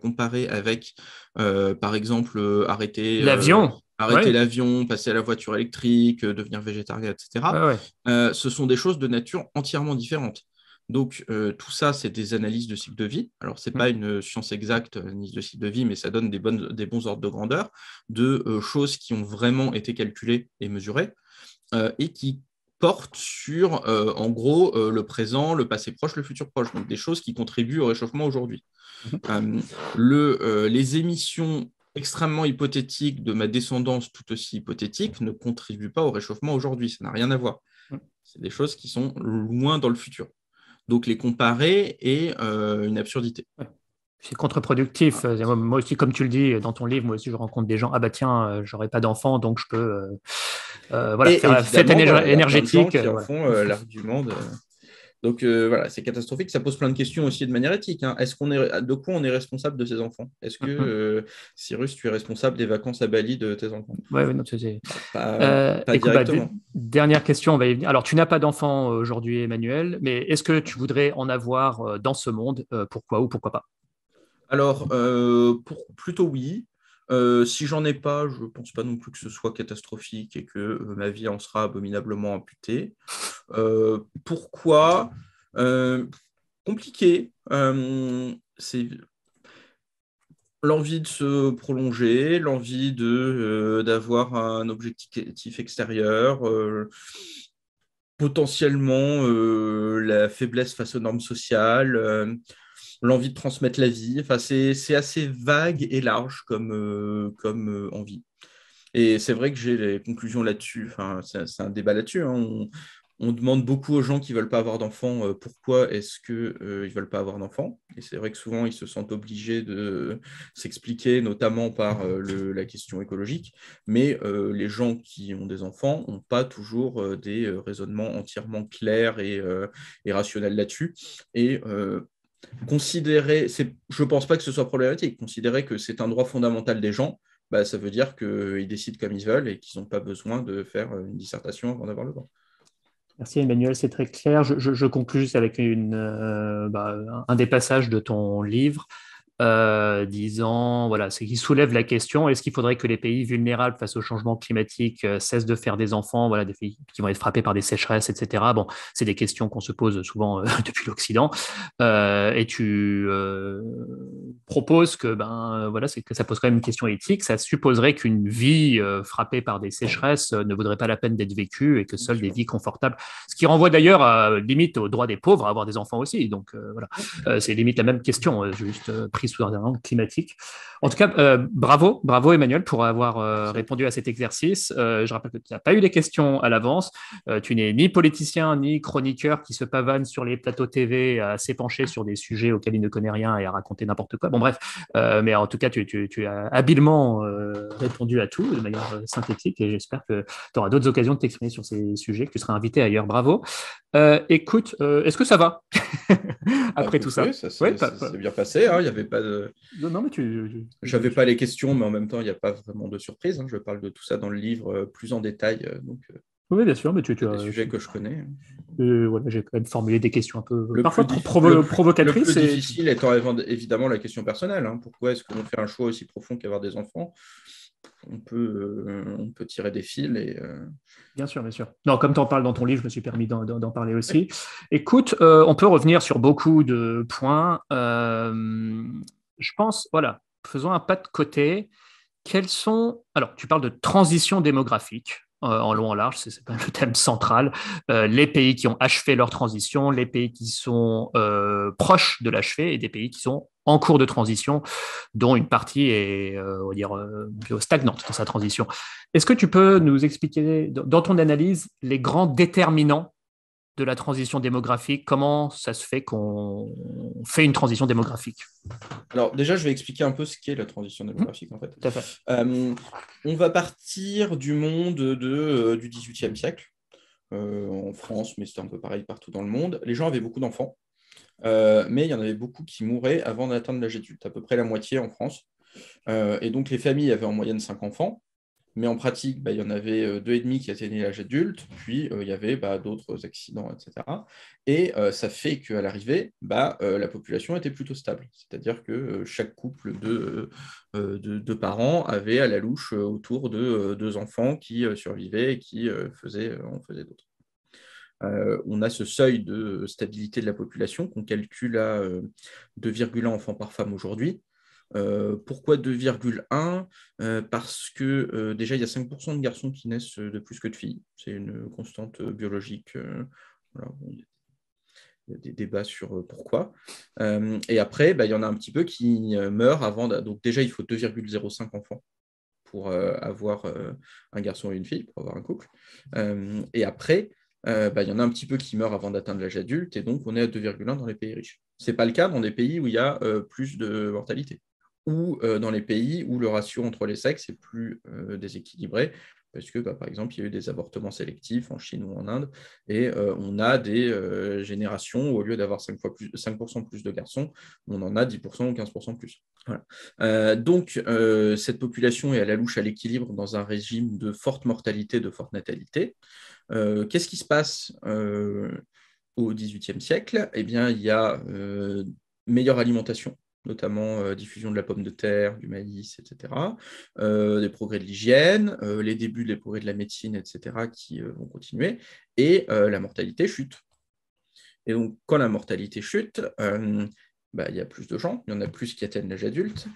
comparé avec, par exemple, arrêter l'avion. Arrêter l'avion, passer à la voiture électrique, devenir végétarien, etc. ce sont des choses de nature entièrement différentes Donc tout ça, c'est des analyses de cycle de vie. Alors c'est n'est pas mm. une science exacte, de cycle de vie, mais ça donne des, bonnes, des bons ordres de grandeur de choses qui ont vraiment été calculées et mesurées. Euh, et qui portent sur, euh, en gros, euh, le présent, le passé proche, le futur proche, donc des choses qui contribuent au réchauffement aujourd'hui. Mhm. les émissions extrêmement hypothétiques de ma descendance tout aussi hypothétique ne contribuent pas au réchauffement aujourd'hui, ça n'a rien à voir. C'est des choses qui sont loin dans le futur. Donc les comparer est une absurdité c'est contre-productif. Ah. Euh, moi aussi, comme tu le dis dans ton livre, moi aussi, je rencontre des gens. Ah bah tiens, euh, j'aurais pas d'enfants, donc je peux euh, voilà, cette bah, énergétique. Qui Donc voilà, c'est catastrophique. Ça pose plein de questions aussi de manière éthique. Hein. Est-ce qu'on est de quoi on est responsable de ses enfants Est-ce que mm-hmm. Cyrus, tu es responsable des vacances à Bali de tes enfants Oui, oui, non, c'est pas, bah, directement. dernière question, on va y venir. Alors, tu n'as pas d'enfants aujourd'hui, Emmanuel, mais est-ce que tu voudrais en avoir dans ce monde Pourquoi ou pourquoi pas alors, euh, plutôt oui. Euh, si j'en ai pas, je pense pas non plus que ce soit catastrophique et que euh, ma vie en sera abominablement amputée. pourquoi Compliqué. c'est l'envie de se prolonger, l'envie de d'avoir un objectif extérieur potentiellement la faiblesse face aux normes sociales, l'envie de transmettre la vie. Enfin, c'est assez vague et large comme, euh, comme euh, envie. Et c'est vrai que j'ai les conclusions là-dessus. Enfin, c'est un débat là-dessus. Hein. On, demande beaucoup aux gens qui ne veulent pas avoir d'enfants euh, pourquoi est-ce que ils ne veulent pas avoir d'enfants. Et c'est vrai que souvent, ils se sentent obligés de s'expliquer, notamment par la question écologique. Mais les gens qui ont des enfants n'ont pas toujours des raisonnements entièrement clairs et, et rationnels là-dessus. Et Considérer, je ne pense pas que ce soit problématique, considérer que c'est un droit fondamental des gens, bah, ça veut dire qu'ils décident comme ils veulent et qu'ils n'ont pas besoin de faire euh, une dissertation avant d'avoir le droit. Merci Emmanuel, c'est très clair. Je, conclue juste avec euh, bah, un des passages de ton livre. Euh, disant, voilà, c'est qui soulève la question, est-ce qu'il faudrait que les pays vulnérables face au changement climatique euh, cessent de faire des enfants, voilà, des pays qui vont être frappés par des sécheresses, etc. Bon, c'est des questions qu'on se pose souvent euh, [LAUGHS] depuis l'Occident. et tu proposes que, ben, voilà, c'est que ça pose quand même une question éthique. Ça supposerait qu'une vie frappée par des sécheresses ne vaudrait pas la peine d'être vécue et que seules des vies confortables, ce qui renvoie d'ailleurs limite au droit des pauvres à avoir des enfants aussi. Donc voilà, c'est limite la même question, juste pris histoire climatique. En tout cas, euh, bravo, bravo Emmanuel pour avoir euh, répondu à cet exercice. Euh, je rappelle que tu n'as pas eu des questions à l'avance. tu n'es ni politicien ni chroniqueur qui se pavane sur les plateaux TV à s'épancher sur des sujets auxquels il ne connaît rien et à raconter n'importe quoi. Bon, bref, mais en tout cas, tu, tu as habilement répondu à tout de manière synthétique et j'espère que tu auras d'autres occasions de t'exprimer sur ces sujets, que tu seras invité ailleurs. Bravo. écoute, est-ce que ça va [LAUGHS] [LAUGHS] après tout ça. Ça s'est bien passé, hein, il n'y avait pas de... Non, mais tu... J'avais pas les questions, mais en même temps, il n'y a pas vraiment de surprise. Hein. Je parle de tout ça dans le livre euh, plus en détail. Euh, donc, euh, oui, bien sûr, mais tu, as... Des sujets que je connais. Hein. j'ai quand même formulé des questions un peu parfois trop provocatrices. difficile étant évidemment la question personnelle. Pourquoi est-ce qu'on fait un choix aussi profond qu'avoir des enfants on peut, euh, on peut tirer des fils. Et, euh, Bien sûr, bien sûr. Non, comme tu en parles dans ton livre, je me suis permis d'en parler aussi. Écoute, euh, on peut revenir sur beaucoup de points. je pense, voilà, faisons un pas de côté. Quels sont. Alors, tu parles de transition démographique en long, en large, c'est n'est pas le thème central. les pays qui ont achevé leur transition, les pays qui sont proches de l'achever et des pays qui sont en cours de transition, dont une partie est euh, on va dire, euh, stagnante dans sa transition. Est-ce que tu peux nous expliquer, dans ton analyse, les grands déterminants de la transition démographique Comment ça se fait qu'on fait une transition démographique Alors déjà, je vais expliquer un peu ce qu'est la transition mmh. démographique en euh, on va partir du monde de, du XVIIIe siècle, en France, mais c'est un peu pareil partout dans le monde. Les gens avaient beaucoup d'enfants. Euh, mais il y en avait beaucoup qui mouraient avant d'atteindre l'âge adulte, à peu près la moitié en France. Euh, et donc les familles avaient en moyenne cinq enfants, mais en pratique, bah, il y en avait euh, deux et demi qui atteignaient l'âge adulte, puis il y avait bah, d'autres accidents, etc. Et ça fait qu'à l'arrivée, bah, la population était plutôt stable. C'est-à-dire que chaque couple de, parents avait à la louche autour de deux enfants qui survivaient et qui en faisaient d'autres. Euh, on a ce seuil de stabilité de la population qu'on calcule à 2,1 euh, enfants par femme aujourd'hui. Euh, pourquoi 2,1 Parce que déjà, il y a 5% de garçons qui naissent de plus que de filles. C'est une constante biologique. il y a des débats sur pourquoi. et après, bah, il y en a un petit peu qui meurent avant. Donc déjà, il faut 2,05 enfants pour avoir un garçon et une fille, pour avoir un couple. et après, euh, bah, il y en a un petit peu qui meurent avant d'atteindre l'âge adulte, et donc on est à 2,1 dans les pays riches. Ce n'est pas le cas dans des pays où il y a euh, plus de mortalité, ou euh, dans les pays où le ratio entre les sexes est plus déséquilibré, parce que, bah, par exemple, il y a eu des avortements sélectifs en Chine ou en Inde, et on a des générations où, au lieu d'avoir 5%, plus, de garçons, on en a 10% ou 15% plus. donc, cette population est à la louche à l'équilibre dans un régime de forte mortalité, de forte natalité. Euh, qu'est-ce qui se passe euh, au XVIIIe siècle Eh bien, il y a euh, meilleure alimentation notamment diffusion de la pomme de terre, du maïs, etc., des progrès de l'hygiène, les débuts des progrès de la médecine, etc., qui vont continuer, et la mortalité chute. Et donc, quand la mortalité chute, bah, il y a plus de gens, il y en a plus qui atteignent l'âge adulte.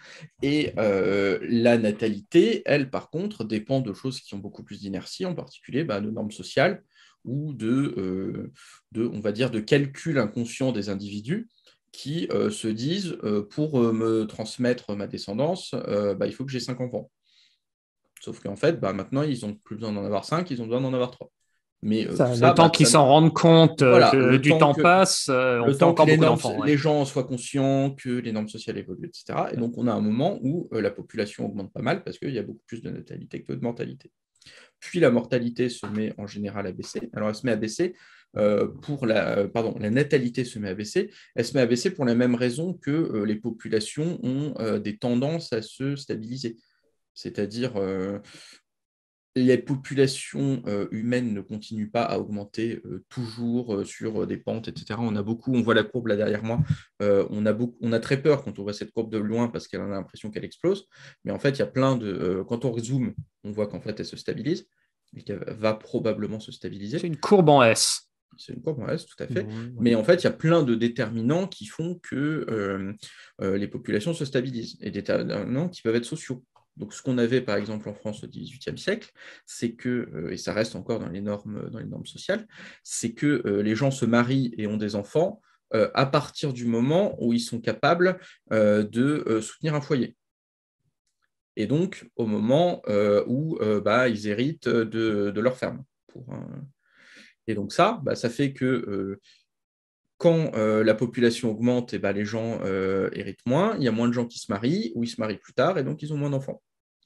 Et euh, la natalité, elle, par contre, dépend de choses qui ont beaucoup plus d'inertie, en particulier bah, de normes sociales ou de, euh, on va dire, de calculs inconscients des individus qui euh, se disent, pour me transmettre ma descendance, bah, il faut que j'ai cinq enfants. Sauf qu'en fait, bah, maintenant, ils n'ont plus besoin d'en avoir cinq, ils ont besoin d'en avoir trois. Mais euh, le temps bah, qu'ils s'en rendent compte euh, du temps, passe, le temps que euh, les, les, gens soient conscients que les normes sociales évoluent, etc. Et donc on a un moment où la population augmente pas mal parce qu'il y a beaucoup plus de natalité que de mortalité. Puis la mortalité se met en général à baisser. Alors elle se met à baisser pour la, pardon, la natalité se met à baisser. Elle se met à baisser pour la même raison que les populations ont des tendances à se stabiliser. C'est-à-dire, les populations euh, humaines ne continuent pas à augmenter euh, toujours euh, sur des pentes, etc. On a beaucoup, on voit la courbe là derrière moi, on, a beaucoup, on a très peur quand on voit cette courbe de loin parce qu'elle a l'impression qu'elle explose. Mais en fait, il y a plein de. quand on zoome, on voit qu'en fait, elle se stabilise et qu'elle va probablement se stabiliser. C'est une courbe en S. C'est une courbe en S, tout à fait. Mais en fait, il y a plein de déterminants qui font que les populations se stabilisent et des déterminants qui peuvent être sociaux donc, ce qu'on avait par exemple en France au XVIIIe siècle, c'est que, euh, et ça reste encore dans les normes, euh, sociales, c'est que euh, les gens se marient et ont des enfants à partir du moment où ils sont capables de soutenir un foyer. Et donc, au moment où bah, ils héritent de, leur ferme. Et donc, ça, bah, ça fait que quand la population augmente, et bah, les gens héritent moins, il y a moins de gens qui se marient ou ils se marient plus tard et donc ils ont moins d'enfants.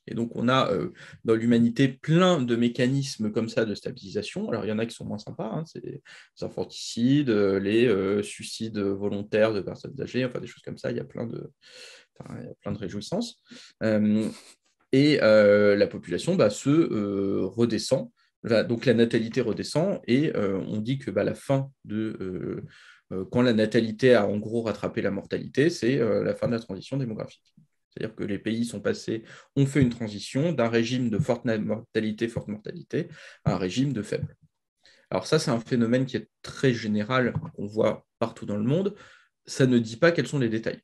Et donc, on a euh, dans l'humanité plein de mécanismes comme ça de stabilisation. Alors, il y en a qui sont moins sympas, hein, c'est les infanticides, euh, les euh, suicides volontaires de personnes âgées, enfin des choses comme ça. Il y a plein de, plein de réjouissances. et la population bah, se redescend. donc, la natalité redescend et on dit que bah, la fin de. quand la natalité a en gros rattrapé la mortalité, c'est la fin de la transition démographique. C'est-à-dire que les pays sont passés, ont fait une transition d'un régime de forte mortalité, forte mortalité, à un régime de faible. Alors ça, c'est un phénomène qui est très général, qu'on voit partout dans le monde. Ça ne dit pas quels sont les détails.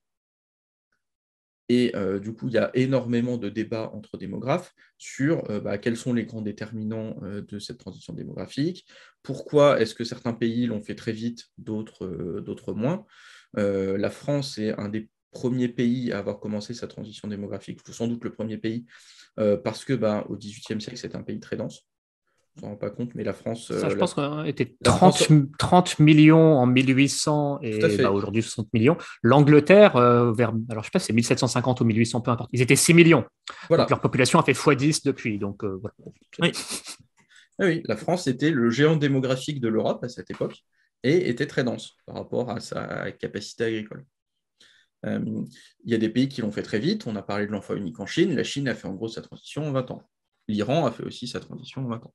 Et euh, du coup, il y a énormément de débats entre démographes sur euh, bah, quels sont les grands déterminants euh, de cette transition démographique, pourquoi est-ce que certains pays l'ont fait très vite, d'autres moins. la France est un des premier pays à avoir commencé sa transition démographique, sans doute le premier pays, euh, parce que ben, au XVIIIe siècle, c'est un pays très dense. On s'en rend pas compte, mais la France. Ça, euh, je pense qu'on était 30, millions en 1800 et bah, aujourd'hui 60 millions. L'Angleterre, euh, vers, alors je sais pas, c'est 1750 ou 1800, peu importe. Ils étaient 6 millions. Voilà. leur population a fait x10 depuis. Donc, oui, la France était le géant démographique de l'Europe à cette époque et était très dense par rapport à sa capacité agricole. Euh, il y a des pays qui l'ont fait très vite. On a parlé de l'enfant unique en Chine. La Chine a fait en gros sa transition en 20 ans. L'Iran a fait aussi sa transition en 20 ans.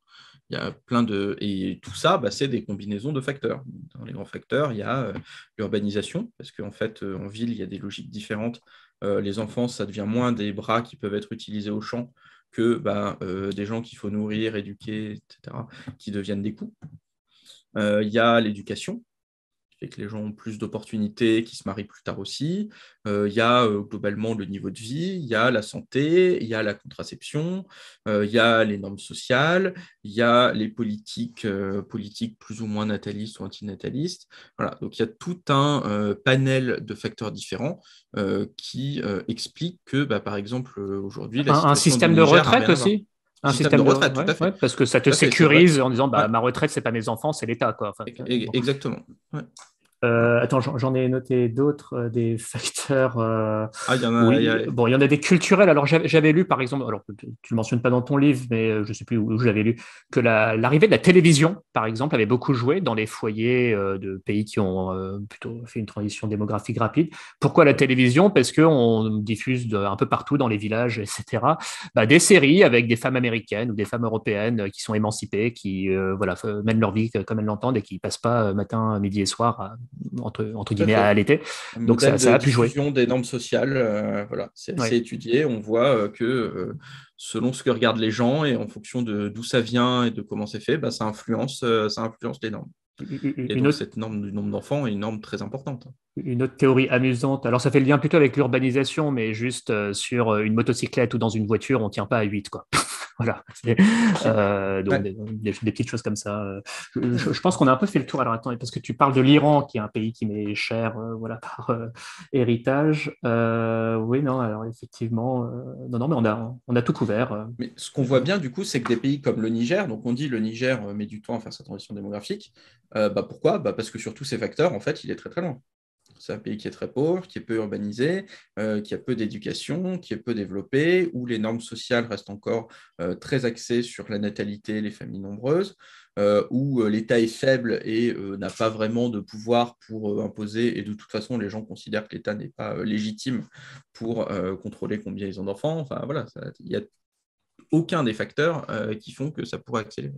Il y a plein de... Et tout ça, bah, c'est des combinaisons de facteurs. Dans les grands facteurs, il y a euh, l'urbanisation, parce qu'en fait, euh, en ville, il y a des logiques différentes. les enfants, ça devient moins des bras qui peuvent être utilisés au champ que bah, des gens qu'il faut nourrir, éduquer, etc., qui deviennent des coups. il y a l'éducation, avec que les gens ont plus d'opportunités, qui se marient plus tard aussi. Euh, il y a euh, globalement le niveau de vie, il y a la santé, il y a la contraception, euh, il y a les normes sociales, il y a les politiques, politiques plus ou moins natalistes ou antinatalistes. Voilà, donc il y a tout un panel de facteurs différents qui expliquent que, bah, par exemple, aujourd'hui, un, un, système de, retraite aussi. Un système, de retraite, tout à fait. parce que ça te sécurise en disant bah, ma retraite, c'est pas mes enfants, c'est l'État. Enfin, Exactement. Euh, attends, j'en ai noté d'autres, euh, des facteurs. Euh, ah, il y en a, Bon, il y en a des culturels. Alors, j'avais lu, par exemple, alors tu ne le mentionnes pas dans ton livre, mais je ne sais plus où, j'avais lu, que l'arrivée de la télévision, par exemple, avait beaucoup joué dans les foyers de pays qui ont plutôt fait une transition démographique rapide. Pourquoi la télévision Parce qu'on diffuse un peu partout dans les villages, etc., bah, des séries avec des femmes américaines ou des femmes européennes qui sont émancipées, qui voilà, mènent leur vie comme elles l'entendent et qui ne passent pas matin, midi et soir à entre, guillemets, à l'été Donc, ça, ça, a pu jouer. des normes sociales, euh, voilà, c'est assez étudié. On voit euh, que euh, selon ce que regardent les gens et en fonction de d'où ça vient et de comment c'est fait, bah, ça, influence, ça influence les normes. Et, donc, cette norme du nombre d'enfants est une norme très importante une autre théorie amusante. Alors, ça fait le lien plutôt avec l'urbanisation, mais juste euh, sur euh, une motocyclette ou dans une voiture, on ne tient pas à 8. Quoi. [LAUGHS] voilà. Euh, donc, des, petites choses comme ça. Je, pense qu'on a un peu fait le tour. Alors, attends, parce que tu parles de l'Iran, qui est un pays qui m'est cher voilà, par héritage. oui, non, alors effectivement, non, non, mais on a, on a tout couvert. Mais ce qu'on voit bien, du coup, c'est que des pays comme le Niger, donc on dit le Niger met du temps à faire sa transition démographique. bah, pourquoi bah, Parce que sur tous ces facteurs, en fait, il est très, très loin. C'est un pays qui est très pauvre, qui est peu urbanisé, euh, qui a peu d'éducation, qui est peu développé, où les normes sociales restent encore euh, très axées sur la natalité, les familles nombreuses, euh, où l'État est faible et n'a pas vraiment de pouvoir pour imposer. Et de toute façon, les gens considèrent que l'État n'est pas légitime pour contrôler combien ils ont d'enfants. Enfin voilà, il n'y a aucun des facteurs qui font que ça pourrait accélérer.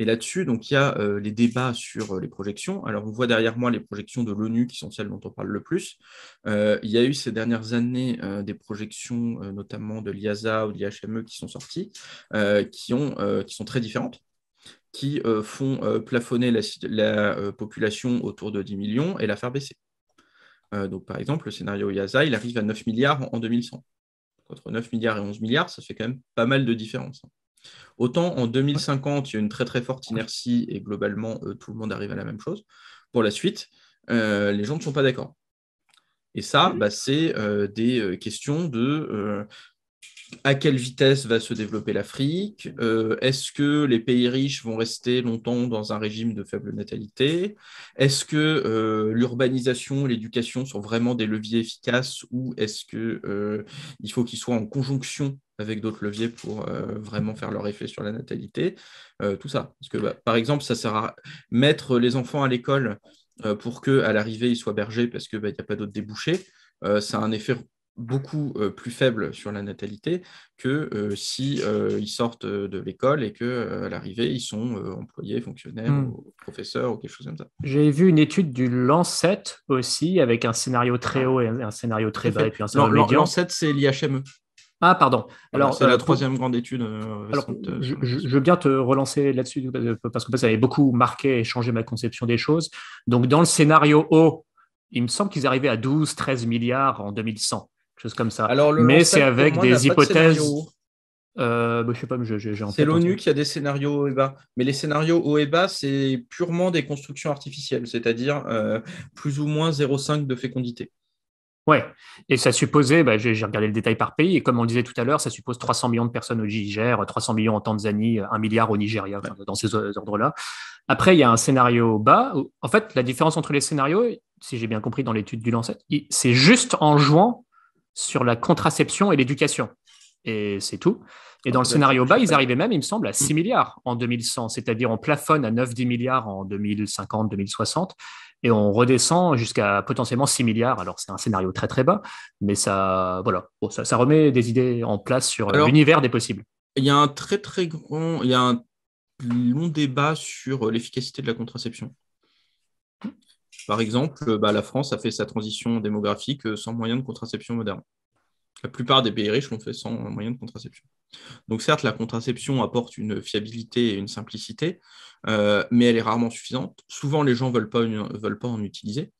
Et là-dessus, donc il y a euh, les débats sur euh, les projections. Alors on voit derrière moi les projections de l'ONU qui sont celles dont on parle le plus. Euh, il y a eu ces dernières années des projections, notamment de l'IASA ou de l'IHME, qui sont sorties, qui, sont très différentes qui font plafonner la, population autour de 10 millions et la faire baisser. donc, par exemple, le scénario IASA, il arrive à 9 milliards en 2100. Entre 9 milliards et 11 milliards, ça fait quand même pas mal de différence. Hein. Autant en 2050, il y a une très très forte inertie et globalement, euh, tout le monde arrive à la même chose. Pour la suite, euh, les gens ne sont pas d'accord. Et ça, bah, c'est euh, des questions de à quelle vitesse va se développer l'Afrique euh, Est-ce que les pays riches vont rester longtemps dans un régime de faible natalité Est-ce que euh, l'urbanisation et l'éducation sont vraiment des leviers efficaces ou est-ce qu'il euh, faut qu'ils soient en conjonction avec d'autres leviers pour vraiment faire leur effet sur la natalité Tout ça, parce que bah, par exemple, ça sert à mettre les enfants à l'école pour que à l'arrivée ils soient bergers parce qu'il bah, n'y a pas d'autres débouchés. ça a un effet beaucoup euh, plus faible sur la natalité que s'ils euh, si euh, ils sortent de l'école et que à l'arrivée ils sont employés, fonctionnaires, hmm. professeurs ou quelque chose comme ça. J'ai vu une étude du Lancet aussi avec un scénario très ah. haut et un scénario très bas et puis un scénario non, Lancet c'est l'IHME. Ah, pardon. Alors, c'est la troisième grande étude. alors, je, veux bien te relancer là-dessus parce que ça avait beaucoup marqué et changé ma conception des choses. Donc, dans le scénario haut, il me semble qu'ils arrivaient à 12-13 milliards en 2100 comme ça. mais c'est avec des hypothèses. Euh, bah, c'est l'ONU qui a des scénarios haut et bas. Mais les scénarios haut et bas, c'est purement des constructions artificielles, c'est-à-dire euh, plus ou moins 0,5 de fécondité. Ouais, et ça supposait, bah, j'ai regardé le détail par pays, et comme on le disait tout à l'heure, ça suppose 300 millions de personnes au Niger, 300 millions en Tanzanie, 1 milliard au Nigeria, dans ces ordres-là. Après, il y a un scénario bas. en fait, la différence entre les scénarios, si j'ai bien compris dans l'étude du Lancet, c'est juste en jouant sur la contraception et l'éducation. Et c'est tout. Et dans le ah, scénario bas, ils arrivaient même, il me semble, à 6 mm. milliards en 2100, c'est-à-dire on plafonne à 9-10 milliards en 2050, 2060, et on redescend jusqu'à potentiellement 6 milliards. Alors c'est un scénario très très bas, mais ça, voilà, ça, remet des idées en place sur euh, l'univers des possibles. Il y a un très très grand, il y a un long débat sur euh, l'efficacité de la contraception. Par exemple, euh, bah, la France a fait sa transition démographique euh, sans moyen de contraception moderne. La plupart des pays riches l'ont fait sans euh, moyen de contraception. Donc certes, la contraception apporte une fiabilité et une simplicité, mais elle est rarement suffisante. Souvent, les gens ne veulent, pas en utiliser.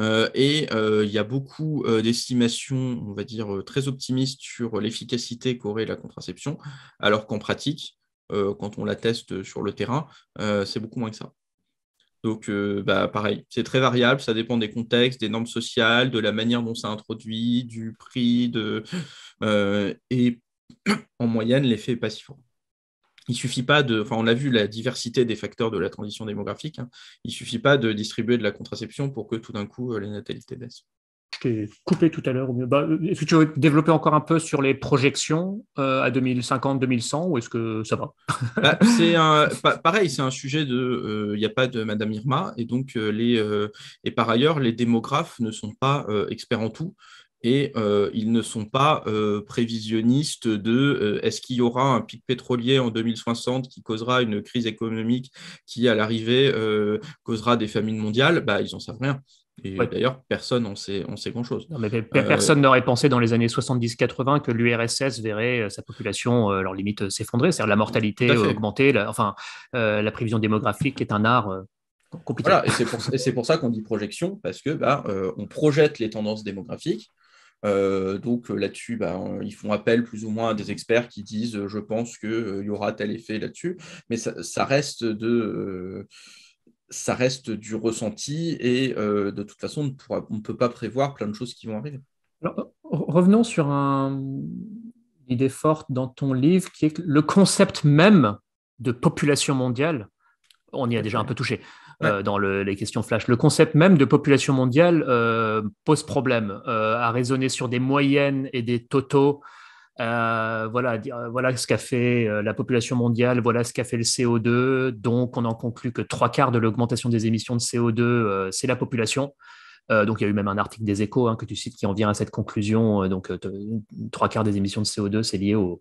et il y a beaucoup d'estimations, on va dire, très optimistes sur l'efficacité qu'aurait la contraception, alors qu'en pratique, quand on la teste sur le terrain, c'est beaucoup moins que ça. Donc, euh, bah, pareil, c'est très variable, ça dépend des contextes, des normes sociales, de la manière dont ça introduit, du prix, de, euh, et [CLEARS THROAT] en moyenne, l'effet est pas si fort. Il suffit pas de, enfin, on a vu, la diversité des facteurs de la transition démographique, il hein. il suffit pas de distribuer de la contraception pour que tout d'un coup, euh, les natalités baissent. Je t'ai coupé tout à l'heure. Bah, euh, est-ce que tu veux développer encore un peu sur les projections euh, à 2050, 2100 ou est-ce que ça va [LAUGHS] bah, C'est un, pareil, c'est un sujet de, euh, il n'y a pas de Madame Irma et donc les et par ailleurs les démographes ne sont pas experts en tout et ils ne sont pas prévisionnistes de est-ce qu'il y aura un pic pétrolier en 2060 qui causera une crise économique qui, à l'arrivée, causera des famines mondiales bah, Ils n'en savent rien d'ailleurs, personne, on sait, on sait grand-chose. Personne euh, n'aurait pensé dans les années 70-80 que l'URSS verrait euh, sa population, euh, leur limite, s'effondrer, c'est-à-dire la mortalité augmenter, la, enfin, la prévision démographique est un art compliqué. Voilà, et c'est pour, ça qu'on dit projection, parce que bah, on projette les tendances démographiques. donc là-dessus, bah, ils font appel plus ou moins à des experts qui disent je pense qu'il y aura tel effet là-dessus, mais ça, reste de ça reste du ressenti et euh, de toute façon, on ne, peut pas prévoir plein de choses qui vont arriver. revenons sur une idée forte dans ton livre qui est le concept même de population mondiale. On y a déjà un peu touché euh, dans les questions flash. Le concept même de population mondiale euh, pose problème à raisonner sur des moyennes et des totaux euh, euh, voilà, ce qu'a fait euh, la population mondiale, voilà ce qu'a fait le CO2. Donc, on en conclut que trois quarts de l'augmentation des émissions de CO2, c'est la population. donc, il y a eu même un article des Échos hein, que tu cites qui en vient à cette conclusion. donc, trois quarts des émissions de CO2, c'est lié au,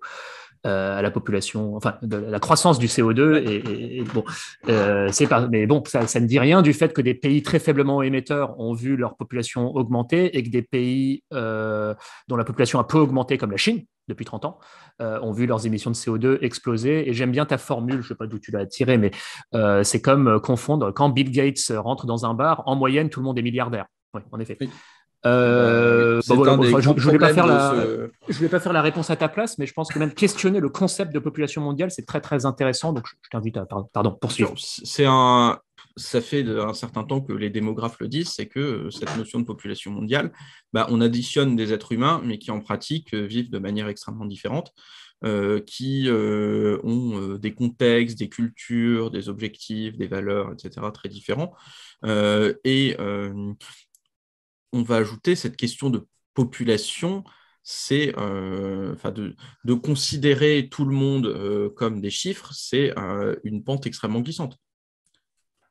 euh, à la population, enfin, de la croissance du CO2. Et, bon, euh, c'est pas, mais bon, ça, ça, ne dit rien du fait que des pays très faiblement émetteurs ont vu leur population augmenter et que des pays euh, dont la population a peu augmenté, comme la Chine, depuis 30 ans, ont vu leurs émissions de CO2 exploser. Et j'aime bien ta formule, je ne sais pas d'où tu l'as tirée, mais c'est comme confondre quand Bill Gates rentre dans un bar, en moyenne, tout le monde est milliardaire. Oui, en effet. Oui. Euh, bah, bah bah, je, je voulais pas faire la, réponse à ta place, mais je pense que même questionner le concept de population mondiale, c'est très très intéressant. Donc, je, t'invite à pardon, poursuivre. C'est un, ça fait un certain temps que les démographes le disent, c'est que euh, cette notion de population mondiale, on additionne des êtres humains, mais qui en pratique euh, vivent de manière extrêmement différente. qui ont des contextes, des cultures, des objectifs, des valeurs, etc., très différents. et on va ajouter cette question de population, c'est euh, de, considérer tout le monde euh, comme des chiffres, c'est euh, une pente extrêmement glissante.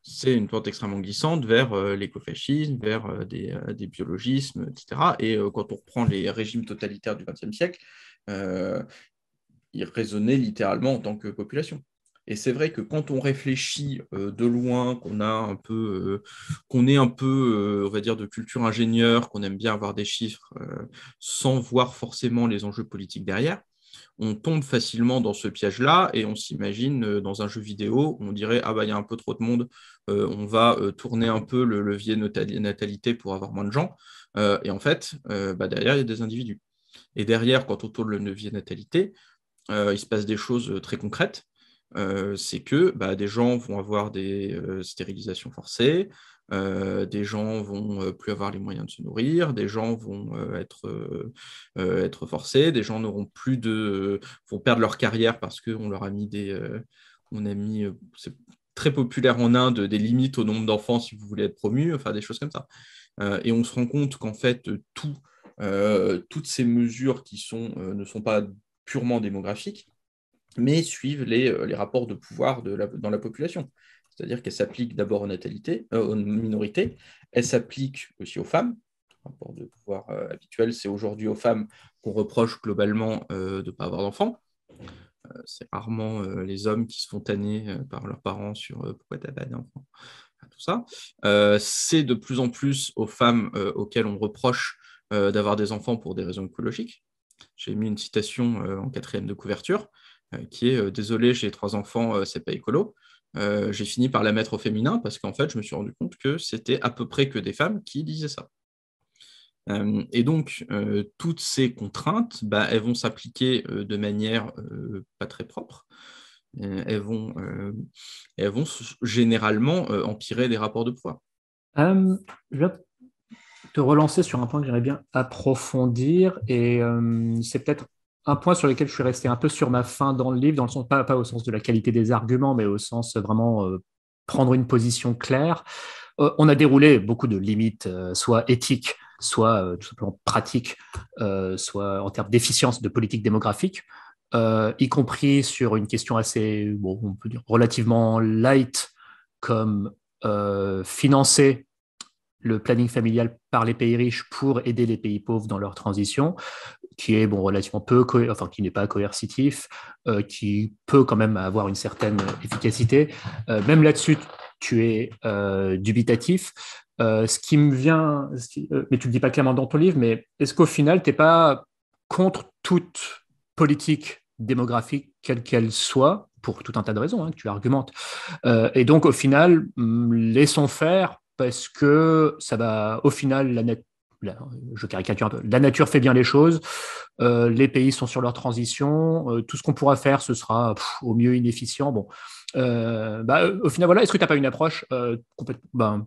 C'est une pente extrêmement glissante vers l'écofascisme, vers des, biologismes, etc. Et quand on reprend les régimes totalitaires du XXe siècle, ils résonnaient littéralement en tant que population. Et c'est vrai que quand on réfléchit euh, de loin, qu'on a un peu, euh, qu'on est un peu, euh, on va dire, de culture ingénieur, qu'on aime bien avoir des chiffres sans voir forcément les enjeux politiques derrière, on tombe facilement dans ce piège-là et on s'imagine dans un jeu vidéo, on dirait ah bah il y a un peu trop de monde, on va tourner un peu le levier natalité pour avoir moins de gens. et en fait, bah, derrière il y a des individus. Et derrière, quand on tourne le levier natalité, il se passe des choses très concrètes c'est que bah, des gens vont avoir des stérilisations forcées, des gens vont plus avoir les moyens de se nourrir, des gens vont être, forcés, des gens n'auront plus de vont perdre leur carrière parce qu'on leur a mis des on a mis c'est très populaire en Inde des limites au nombre d'enfants si vous voulez être promu, enfin des choses comme ça. et on se rend compte qu'en fait toutes ces mesures qui sont, ne sont pas purement démographiques, mais suivent euh, les, rapports de pouvoir dans la population. C'est-à-dire qu'elle s'applique d'abord aux, natalités, euh, aux minorités, elle s'applique aussi aux femmes. Le rapport de pouvoir euh, habituel, c'est aujourd'hui aux femmes qu'on reproche globalement de ne pas avoir d'enfants. c'est rarement les hommes qui se font tanner par leurs parents sur pourquoi t'as pas d'enfants, tout ça. c'est de plus en plus aux femmes auxquelles on reproche d'avoir des enfants pour des raisons écologiques. J'ai mis une citation en quatrième de couverture. Euh, qui est euh, désolé, j'ai trois enfants, euh, c'est pas écolo. j'ai fini par la mettre au féminin parce qu'en fait, je me suis rendu compte que c'était à peu près que des femmes qui disaient ça. et donc, toutes ces contraintes, bah, elles vont s'appliquer de manière pas très propre. elles vont, elles vont généralement empirer des rapports de poids. je vais te relancer sur un point que j'aimerais bien approfondir, et c'est peut-être un point sur lequel je suis resté un peu sur ma fin dans le livre, dans le sens, pas, au sens de la qualité des arguments, mais au sens euh, vraiment euh, prendre une position claire. Euh, on a déroulé beaucoup de limites, soit éthiques, soit tout simplement pratiques, soit en termes d'efficience de politique démographique, y compris sur une question assez, on peut dire relativement light, comme financer le planning familial par les pays riches pour aider les pays pauvres dans leur transition, qui est bon relativement peu, enfin qui n'est pas coercitif, euh, qui peut quand même avoir une certaine efficacité. Euh, même là-dessus, tu es euh, dubitatif. ce qui me vient, mais tu le dis pas clairement dans ton livre, mais est-ce qu'au final, tu n'es pas contre toute politique démographique, quelle qu'elle soit, pour tout un tas de raisons hein, que tu argumentes. et donc, au final, laissons faire parce que ça va, au final, la nature je caricature un peu, la nature fait bien les choses, euh, les pays sont sur leur transition, euh, tout ce qu'on pourra faire, ce sera au mieux inefficient. Bon, euh, bah, au final, voilà, est-ce que tu n'as pas une approche complètement.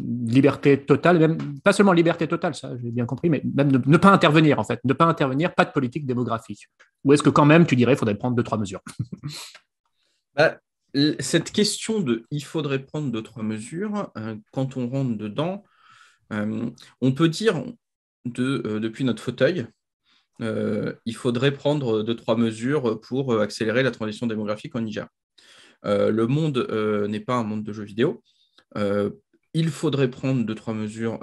liberté totale, même, pas seulement liberté totale, ça j'ai bien compris, mais même ne, pas intervenir en fait, ne pas intervenir, pas de politique démographique. Ou est-ce que quand même tu dirais qu'il faudrait prendre deux, trois mesures bah, cette question de il faudrait prendre deux, trois mesures, euh, quand on rentre dedans, euh, on peut dire de, euh, depuis notre fauteuil, il faudrait prendre deux, trois mesures pour accélérer la transition démographique en Niger. le monde n'est pas un monde de jeux vidéo. il faudrait prendre deux, trois mesures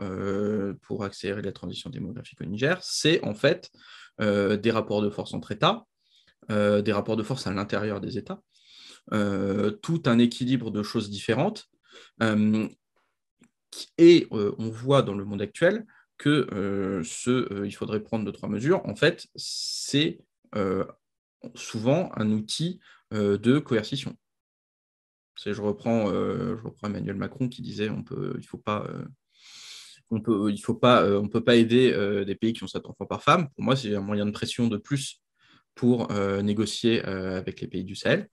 pour accélérer la transition démographique au Niger. C'est en fait des rapports de force entre États, des rapports de force à l'intérieur des États. Euh, tout un équilibre de choses différentes. Euh, et euh, on voit dans le monde actuel que ce il faudrait prendre deux, trois mesures, en fait, c'est souvent un outil de coercition. Je reprends, je reprends, Emmanuel Macron qui disait on peut, il faut pas, peut, faut pas, peut pas aider des pays qui ont 7 enfants par femme. Pour moi, c'est un moyen de pression de plus pour négocier avec les pays du Sahel.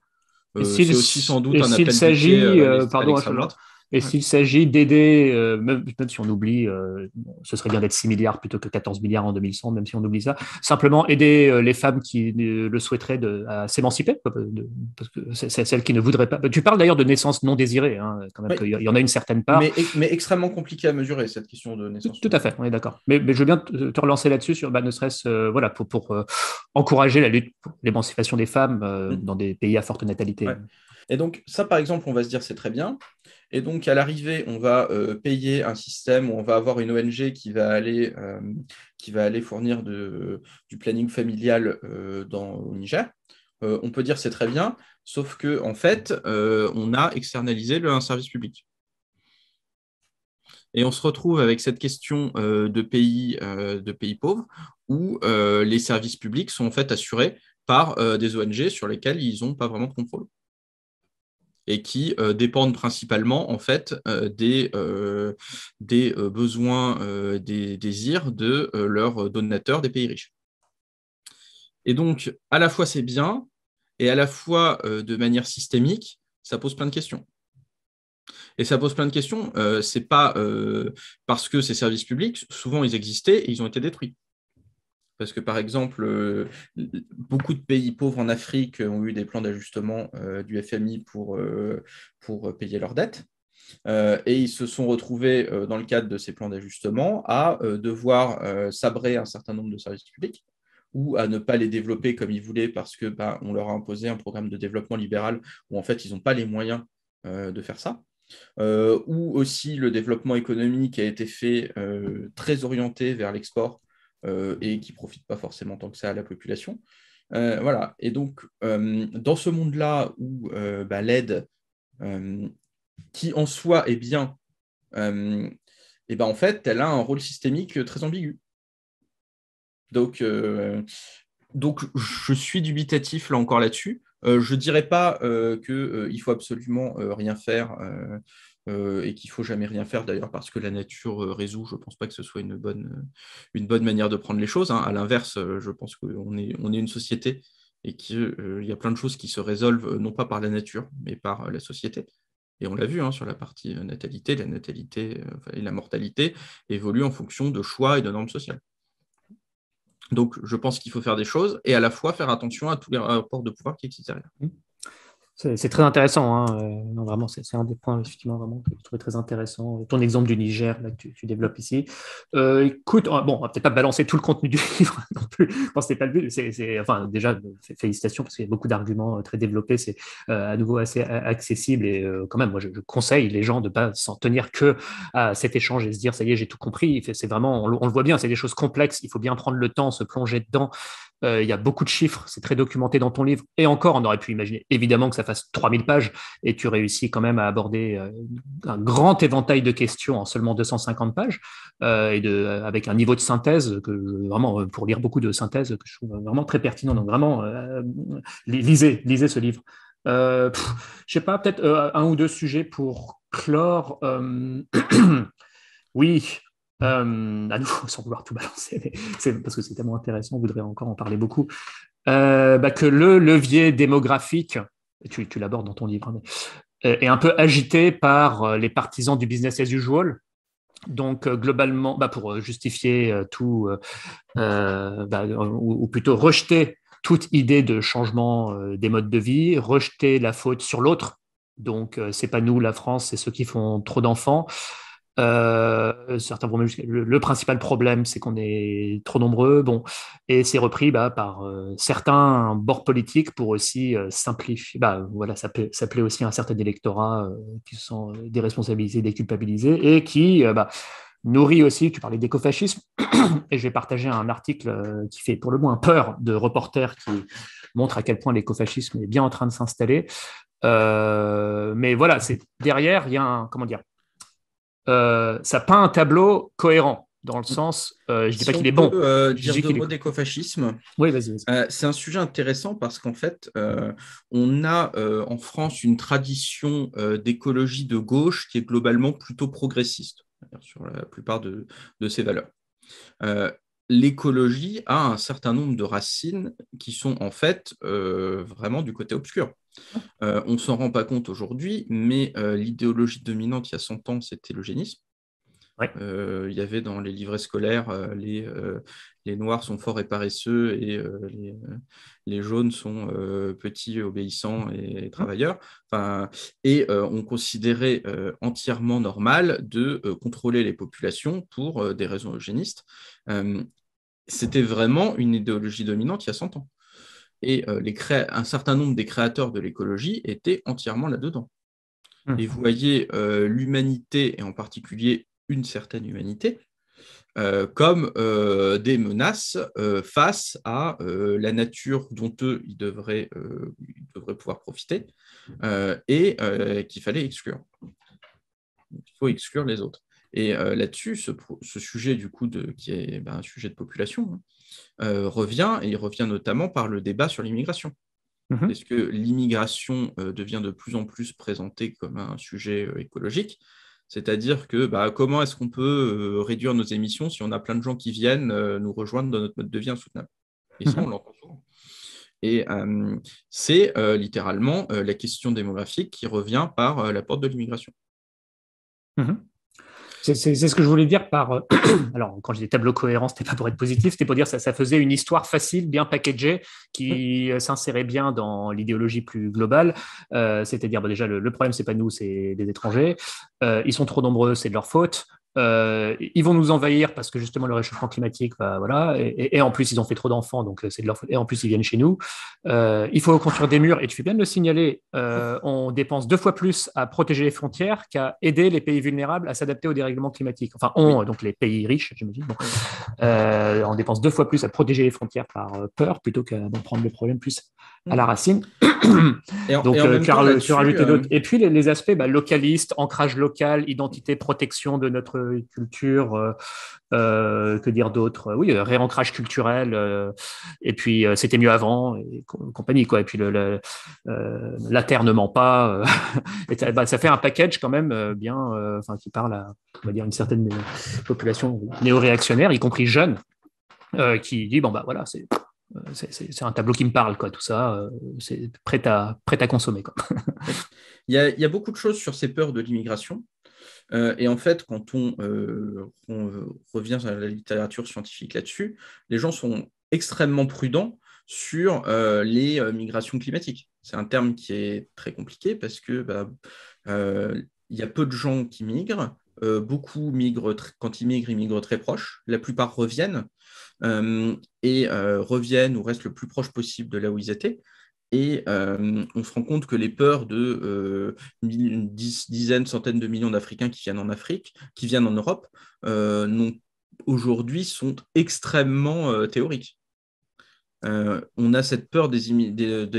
Euh, c'est aussi sans doute un appel s'agit, euh, euh, pardon, à et s'il s'agit d'aider, euh, même, si on oublie, euh, ce serait bien d'être 6 milliards plutôt que 14 milliards en 2100, même si on oublie ça, simplement aider euh, les femmes qui le souhaiteraient de, à s'émanciper, parce que c'est celles qui ne voudraient pas. Tu parles d'ailleurs de naissances non désirées, hein, quand même, il y en a une certaine part. Mais, extrêmement compliqué à mesurer, cette question de naissance. Tout, à fait, on est d'accord. Mais, je veux bien te, relancer là-dessus, sur bah, ne serait-ce voilà, pour, encourager la lutte pour l'émancipation des femmes mmh. dans des pays à forte natalité. Et donc, ça, par exemple, on va se dire, c'est très bien. Et donc, à l'arrivée, on va euh, payer un système où on va avoir une ONG qui va aller, euh, qui va aller fournir du planning familial euh, dans, au Niger. on peut dire, c'est très bien, sauf qu'en en fait, on a externalisé un service public. Et on se retrouve avec cette question de, pays, de pays pauvres où les services publics sont en fait assurés par des ONG sur lesquelles ils n'ont pas vraiment de contrôle et qui euh, dépendent principalement en fait euh, des, euh, besoins, des désirs de leurs donateurs des pays riches. Et donc, à la fois c'est bien, et à la fois de manière systémique, ça pose plein de questions. Et ça pose plein de questions. c'est pas parce que ces services publics, souvent ils existaient et ils ont été détruits. Parce que par exemple, euh, beaucoup de pays pauvres en Afrique ont eu des plans d'ajustement euh, du FMI pour, euh, pour payer leurs dettes. et ils se sont retrouvés dans le cadre de ces plans d'ajustement à devoir sabrer un certain nombre de services publics ou à ne pas les développer comme ils voulaient parce que ben, on leur a imposé un programme de développement libéral où en fait ils n'ont pas les moyens de faire ça. ou aussi le développement économique a été fait très orienté vers l'export euh, et qui ne profitent pas forcément tant que ça à la population. Euh, voilà. Et donc, euh, dans ce monde-là où bah, l'aide, qui en soi est bien, et ben, en fait, elle a un rôle systémique très ambigu. Donc, donc je suis dubitatif là encore là-dessus. je ne dirais pas euh, qu'il faut absolument rien faire euh, et qu'il ne faut jamais rien faire d'ailleurs parce que la nature euh, résout. Je ne pense pas que ce soit euh, une bonne, manière de prendre les choses. Hein. À l'inverse, je pense qu'on est, on est une société et qu'il y a plein de choses qui se résolvent non pas par la nature, mais par la société. Et on l'a vu hein, sur la partie natalité, la natalité et la mortalité évoluent en fonction de choix et de normes sociales. Donc, je pense qu'il faut faire des choses et à la fois faire attention à tous les rapports de pouvoir qui existent derrière. Mmh. C'est très intéressant. Hein, euh, vraiment, c'est un des points effectivement vraiment que je trouvais très intéressant. Ton exemple du Niger, que tu, développes ici. Euh, écoute, oh, on, bon, va peut-être pas balancer tout le contenu du [LAUGHS] livre non plus. ce n'est pas le but. C'est, enfin, déjà, euh, félicitations parce qu'il y a beaucoup d'arguments très développés. C'est à nouveau assez accessible et quand même, moi, je, conseille les gens de ne pas s'en tenir que à cet échange et se dire ça y est, j'ai tout compris. C'est vraiment, on, le voit bien, c'est des choses complexes. Il faut bien prendre le temps, se plonger dedans. Euh, il y a beaucoup de chiffres, c'est très documenté dans ton livre. Et encore, on aurait pu imaginer évidemment que ça fasse 3000 pages et tu réussis quand même à aborder euh, un grand éventail de questions en seulement 250 pages euh, et avec un niveau de synthèse que vraiment, pour lire beaucoup de synthèses, que je trouve vraiment très pertinent. Donc vraiment, lisez, lisez ce livre. Je ne sais pas, peut-être un ou deux sujets pour clore. [CLEARS THROAT] oui, euh, ah [LAUGHS] sans vouloir tout balancer, parce que c'est tellement intéressant, on voudrait encore en parler beaucoup, euh, bah, que le levier démographique, tu, l'abordes dans ton livre, hein, euh, est un peu agité par les partisans du business as usual. Donc, globalement, bah, pour justifier tout, bah, ou, ou, plutôt rejeter toute idée de changement des modes de vie, rejeter la faute sur l'autre. Donc, c'est pas nous, la France, c'est ceux qui font trop d'enfants. Euh, certains le, principal problème, c'est qu'on est trop nombreux. Bon, et c'est repris bah, par euh, certains bords politiques pour aussi euh, simplifier. Bah, voilà, ça, plaît, aussi à un certain électorat qui sont déresponsabilisés, déculpabilisés et qui bah, nourrit aussi. Tu parlais d'écofascisme [COUGHS] et je vais partager un article qui fait pour le moins peur de reporters qui montre à quel point l'écofascisme est bien en train de s'installer. mais voilà, c'est derrière, il y a un comment dire euh, ça peint un tableau cohérent dans le sens, euh, je dis pas euh, qu'il est bon. Euh, dire deux d'écofascisme. Oui, vas-y. c'est un sujet intéressant parce qu'en fait, on a en France une tradition d'écologie de gauche qui est globalement plutôt progressiste sur la plupart de, de ses valeurs. L'écologie a un certain nombre de racines qui sont en fait vraiment du côté obscur. Euh, on s'en rend pas compte aujourd'hui, mais euh, l'idéologie dominante il y a 100 ans, c'était l'eugénisme. Euh, il y avait dans les livrets scolaires, les, les noirs sont forts et paresseux et les, jaunes sont petits, obéissants et, mmh. travailleurs. et on considérait entièrement normal de contrôler les populations pour des raisons eugénistes. c'était vraiment une idéologie dominante il y a 100 ans. Et euh, un certain nombre des créateurs de l'écologie étaient entièrement là-dedans. Mmh. Et vous voyez euh, l'humanité, et en particulier une certaine humanité, euh, comme des menaces face à la nature dont eux, ils devraient, pouvoir profiter, et qu'il fallait exclure. Il faut exclure les autres. Et là-dessus, ce, sujet du coup de, qui est ben, un sujet de population, hein, euh, revient, et il revient notamment par le débat sur l'immigration. Mhm. Est-ce que l'immigration euh, devient de plus en plus présentée comme un sujet euh, écologique C'est-à-dire que bah, comment est-ce qu'on peut réduire nos émissions si on a plein de gens qui viennent nous rejoindre dans notre mode de vie insoutenable Et mhm. on l'entend Et c'est littéralement la question démographique qui revient par la porte de l'immigration. Mhm. C'est ce que je voulais dire par. Euh, [CLEARS THROAT] alors, quand j'ai dis tableau cohérent, c'était pas pour être positif, c'était pour dire que ça, ça faisait une histoire facile, bien packagée, qui mm. euh, s'insérait bien dans l'idéologie plus globale. Euh, C'est-à-dire, bah, déjà, le, le problème, c'est pas nous, c'est des étrangers. Euh, ils sont trop nombreux, c'est de leur faute. Euh, ils vont nous envahir parce que justement le réchauffement climatique, bah, voilà. Et, en plus, ils ont fait trop d'enfants, donc euh, c'est de leur Et en plus, ils viennent chez nous. Euh, il faut construire des murs. Et tu fais bien de le signaler. on dépense deux fois plus à protéger les frontières qu'à aider les pays vulnérables à s'adapter au dérèglement climatique. Enfin, on, donc les pays riches, j'imagine. Bon. on dépense deux fois plus à protéger les frontières par peur plutôt qu'à prendre le problème plus à la mm. racine. Et donc, Et puis les, aspects bah, localistes, ancrage local, identité, protection de notre euh, culture, euh, euh, que dire d'autre Oui, réancrage culturel, et puis c'était mieux avant, et compagnie, quoi. Et puis le, la Terre ne ment pas. [LAUGHS] Bah, ça, fait un package quand même bien, enfin, qui parle à on va dire, une certaine population néo-réactionnaire, y compris jeune, qui dit bon, bah voilà, c'est un tableau qui me parle, quoi, tout ça, c'est prêt à, consommer. Quoi. [LAUGHS] il, y a, beaucoup de choses sur ces peurs de l'immigration. Euh, et en fait, quand on, euh, euh, revient à la littérature scientifique là-dessus, les gens sont extrêmement prudents sur les migrations climatiques. C'est un terme qui est très compliqué parce que bah, il y a peu de gens qui migrent. beaucoup migrent, quand ils migrent, ils migrent très proches. La plupart reviennent et reviennent ou restent le plus proche possible de là où ils étaient. Et euh, on se rend compte que les peurs de euh, dizaines, centaines de millions d'Africains qui viennent en Afrique, qui viennent en Europe, euh, aujourd'hui sont extrêmement théoriques. on a cette peur des,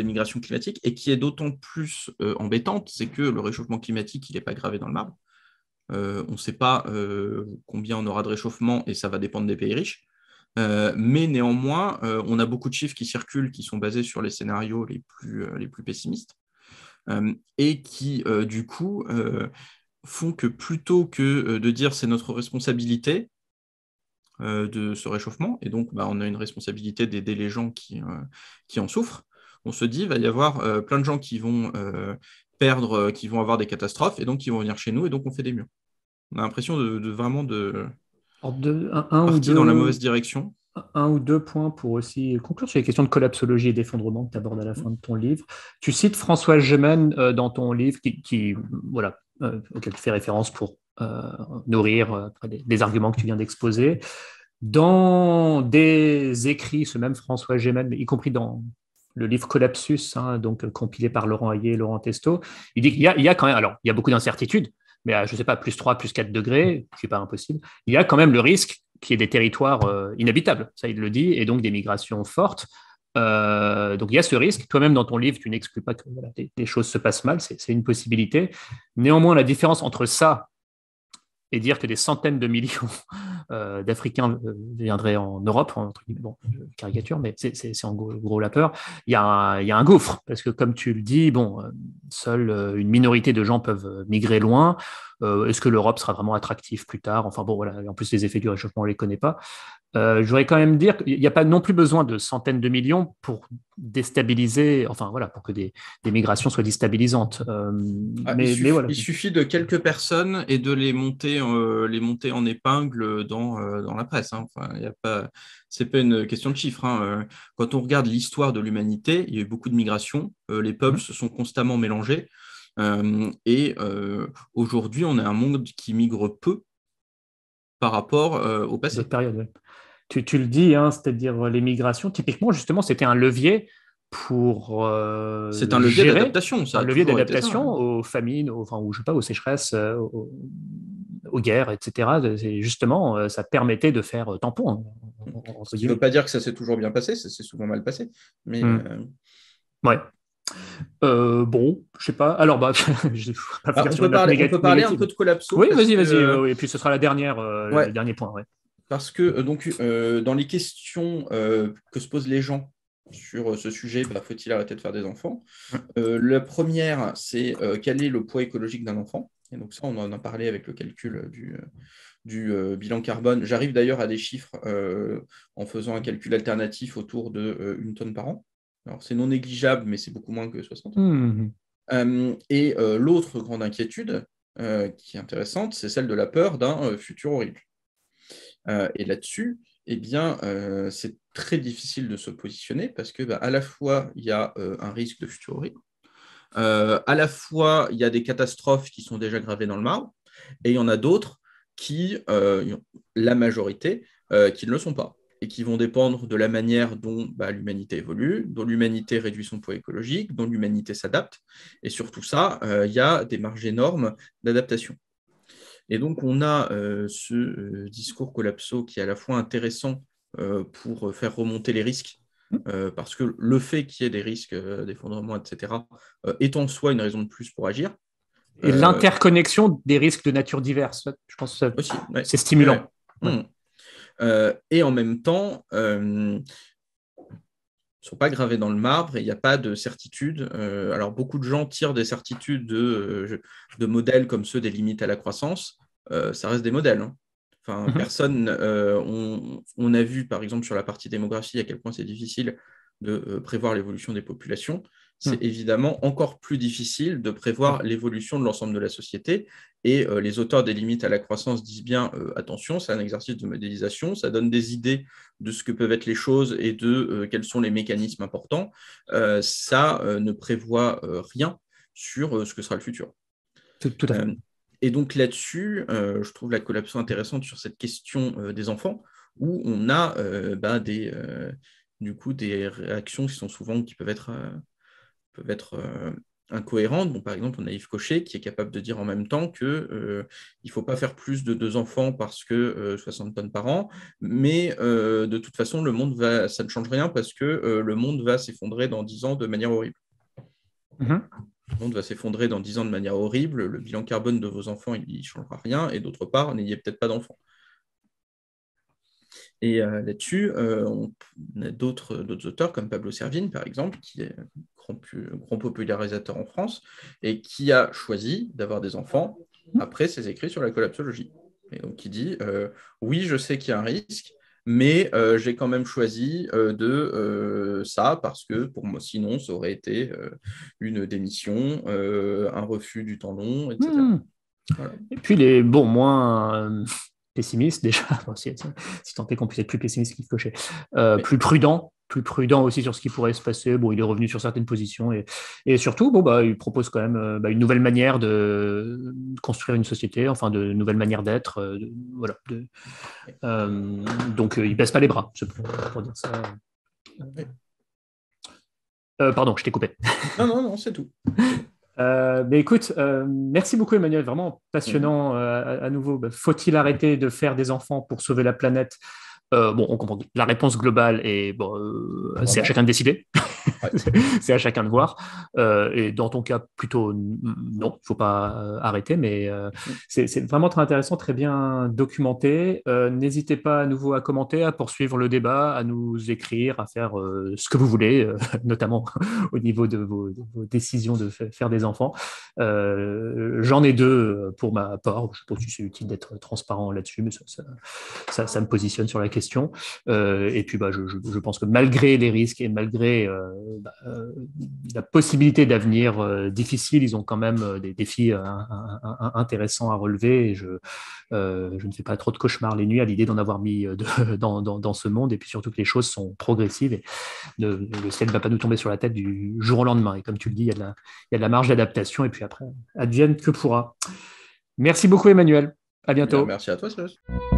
migrations climatiques, et qui est d'autant plus embêtante, c'est que le réchauffement climatique, il n'est pas gravé dans le marbre. on ne sait pas combien on aura de réchauffement et ça va dépendre des pays riches. Euh, mais néanmoins, euh, on a beaucoup de chiffres qui circulent, qui sont basés sur les scénarios les plus, euh, les plus pessimistes, et qui, du coup, font que plutôt que de dire c'est notre responsabilité de ce réchauffement, et donc bah, on a une responsabilité d'aider les gens qui, qui en souffrent, on se dit, il va y avoir plein de gens qui vont perdre, qui vont avoir des catastrophes, et donc qui vont venir chez nous, et donc on fait des murs. On a l'impression de, vraiment de, un, ou deux, dans la mauvaise direction. Un ou deux points pour aussi conclure sur les questions de collapsologie et d'effondrement que tu abordes à la fin de ton livre. Tu cites François Gemmen euh, dans ton livre qui, voilà, euh, auquel tu fais référence pour euh, nourrir les arguments que tu viens d'exposer. Dans des écrits, ce même François Gemène, y compris dans le livre Collapsus, hein, donc compilé par Laurent Hayé et Laurent Testo, il dit qu'il y, a quand même, alors il y a beaucoup d'incertitudes, mais je sais pas, plus 3, plus 4 degrés, ce n'est pas impossible, il y a quand même le risque qu'il y ait des territoires euh, inhabitables, ça il le dit, et donc des migrations fortes. Euh, donc il y a ce risque. Toi-même, dans ton livre, tu n'exclus pas que choses se passent mal, c'est une possibilité. Néanmoins, la différence entre ça et dire que des centaines de millions euh, d'Africains euh, viendraient en Europe, entre guillemets, caricature, mais c'est en gros, la peur, il y, a un, gouffre, parce que comme tu le dis, bon, euh, seule une minorité de gens peuvent migrer loin. Est-ce que l'Europe sera vraiment attractive plus tard Enfin bon, voilà, en plus les effets du réchauffement, on ne les connaît pas. Euh, je voudrais quand même dire qu'il n'y a pas non plus besoin de centaines de millions pour déstabiliser, enfin voilà, pour que des, migrations soient déstabilisantes. Euh, ah, il, suffit, de quelques personnes et de les monter, euh, les monter en épingle dans, la presse. Ce hein. n'est pas, c'est pas une question de chiffres. Hein. Quand on regarde l'histoire de l'humanité, il y a eu beaucoup de migrations. les peuples mmh. se sont constamment mélangés. et aujourd'hui, on a un monde qui migre peu par rapport au passé. Cette période, tu, tu le dis, hein, c'est-à-dire euh, les migrations, typiquement, justement, c'était un levier pour euh, c'est un levier d'adaptation ça un levier d'adaptation hein. aux famines aux, enfin, ou je pas aux sécheresses euh, aux, guerres etc justement ça permettait de faire tampon hein, ça ne veut pas dire que ça s'est toujours bien passé ça s'est souvent mal passé mais hmm. ouais bon, je sais pas. Alors, bah, [LAUGHS] bah on, peut parler, un peu de collapse. Oui, vas-y, vas-y. et puis ce sera la dernière, le dernier point. Ouais. Parce que euh, donc, euh, dans les questions euh, que se posent les gens sur ce sujet, bah, faut-il arrêter de faire des enfants La première, c'est quel est le poids écologique d'un enfant et donc ça, on en a parlé avec le calcul du, bilan carbone. J'arrive d'ailleurs à des chiffres en faisant un calcul alternatif autour de une tonne par an. Alors c'est non négligeable, mais c'est beaucoup moins que 60. Mmh. et l'autre grande inquiétude qui est intéressante, c'est celle de la peur d'un futur horrible. Euh, et là-dessus, eh bien, euh, c'est très difficile de se positionner parce que bah, à la fois il y a euh, un risque de futurisme, à la fois il y a des catastrophes qui sont déjà gravées dans le marbre, et il y en a d'autres qui, la majorité, qui ne le sont pas et qui vont dépendre de la manière dont bah, l'humanité évolue, dont l'humanité réduit son poids écologique, dont l'humanité s'adapte. Et sur tout ça, il y a des marges énormes d'adaptation. Et donc, on a euh, ce euh, discours collapso qui est à la fois intéressant euh, pour faire remonter les risques, mmh. parce que le fait qu'il y ait des risques d'effondrement, etc., est en soi une raison de plus pour agir. Et l'interconnexion des risques de nature diverse, je pense que c'est stimulant. Mmh. et en même temps, sont pas gravés dans le marbre et il n'y a pas de certitude. Euh, alors beaucoup de gens tirent des certitudes euh, de, modèles comme ceux des limites à la croissance. Euh, ça reste des modèles. Hein. Enfin, mhm. personne. on, on, a vu par exemple sur la partie démographie à quel point c'est difficile de prévoir l'évolution des populations c'est hmm. évidemment encore plus difficile de prévoir hmm. l'évolution de l'ensemble de la société. Et euh, les auteurs des limites à la croissance disent bien, euh, attention, c'est un exercice de modélisation, ça donne des idées de ce que peuvent être les choses et de euh, quels sont les mécanismes importants. ça ne prévoit rien sur ce que sera le futur. Tout, à fait. et donc là-dessus, je trouve la collaboration intéressante sur cette question des enfants, où on a bah, des du coup des réactions qui sont souvent qui peuvent être peuvent être euh, incohérentes. Bon, par exemple, on a Yves Cochet qui est capable de dire en même temps qu'il euh, il ne faut pas faire plus de deux enfants parce que 60 euh, tonnes par an, mais de toute façon, le monde va, ça ne change rien parce que le monde va s'effondrer dans dix ans de manière horrible. Mm-hmm. Le monde va s'effondrer dans dix ans de manière horrible, le bilan carbone de vos enfants, il ne changera rien, et d'autre part, n'ayez peut-être pas d'enfants. Et euh, là-dessus, euh, on a euh, d'autres auteurs comme Pablo Servine, par exemple, qui est grand, grand popularisateur en France et qui a choisi d'avoir des enfants après ses écrits sur la collapsologie. Et donc, il dit Oui, je sais qu'il y a un risque, mais j'ai quand même choisi de ça parce que pour moi, sinon, ça aurait été une démission, un refus du temps long, etc. Hmm. Et puis, les bon, moins pessimiste déjà, [LAUGHS] si, tant est qu'on puisse être plus pessimiste qu'il cochait euh, plus prudent, plus prudent aussi sur ce qui pourrait se passer. Bon, il est revenu sur certaines positions et, surtout, bon, bah, il propose quand même euh, bah, une nouvelle manière de construire une société, enfin, de nouvelles manières d'être. Euh, voilà. donc, il baisse pas les bras, pour dire ça. pardon, je t'ai coupé. Non, non, non, c'est tout. [LAUGHS] Euh, mais écoute, euh, merci beaucoup Emmanuel, vraiment passionnant mhm. euh, à, nouveau. Bah, faut-il arrêter de faire des enfants pour sauver la planète Bon, on comprend la réponse globale est bon, c'est à chacun de décider. [LAUGHS] c'est à chacun de voir. Euh, et dans ton cas, plutôt non, il faut pas euh, arrêter, mais euh, c'est vraiment très intéressant, très bien documenté. N'hésitez pas à nouveau à commenter, à poursuivre le débat, à nous écrire, à faire ce que vous voulez, [LAUGHS] notamment [LAUGHS] au niveau de vos, décisions de faire des enfants. J'en ai deux pour ma part. Je pense que c'est utile d'être transparent là-dessus, mais ça, ça, me positionne sur la question. et puis, bah, je, pense que malgré les risques et malgré euh, bah, euh, la possibilité d'avenir euh, difficile, ils ont quand même des défis intéressants à relever. Et je, je ne fais pas trop de cauchemars les nuits à l'idée d'en avoir mis [LAUGHS] dans, ce monde. Et puis surtout que les choses sont progressives et le ciel ne va pas nous tomber sur la tête du jour au lendemain. Et comme tu le dis, il y a de la, marge d'adaptation. Et puis après, advienne que pourra. Merci beaucoup, Emmanuel. À bientôt. Merci à toi, Sébastien.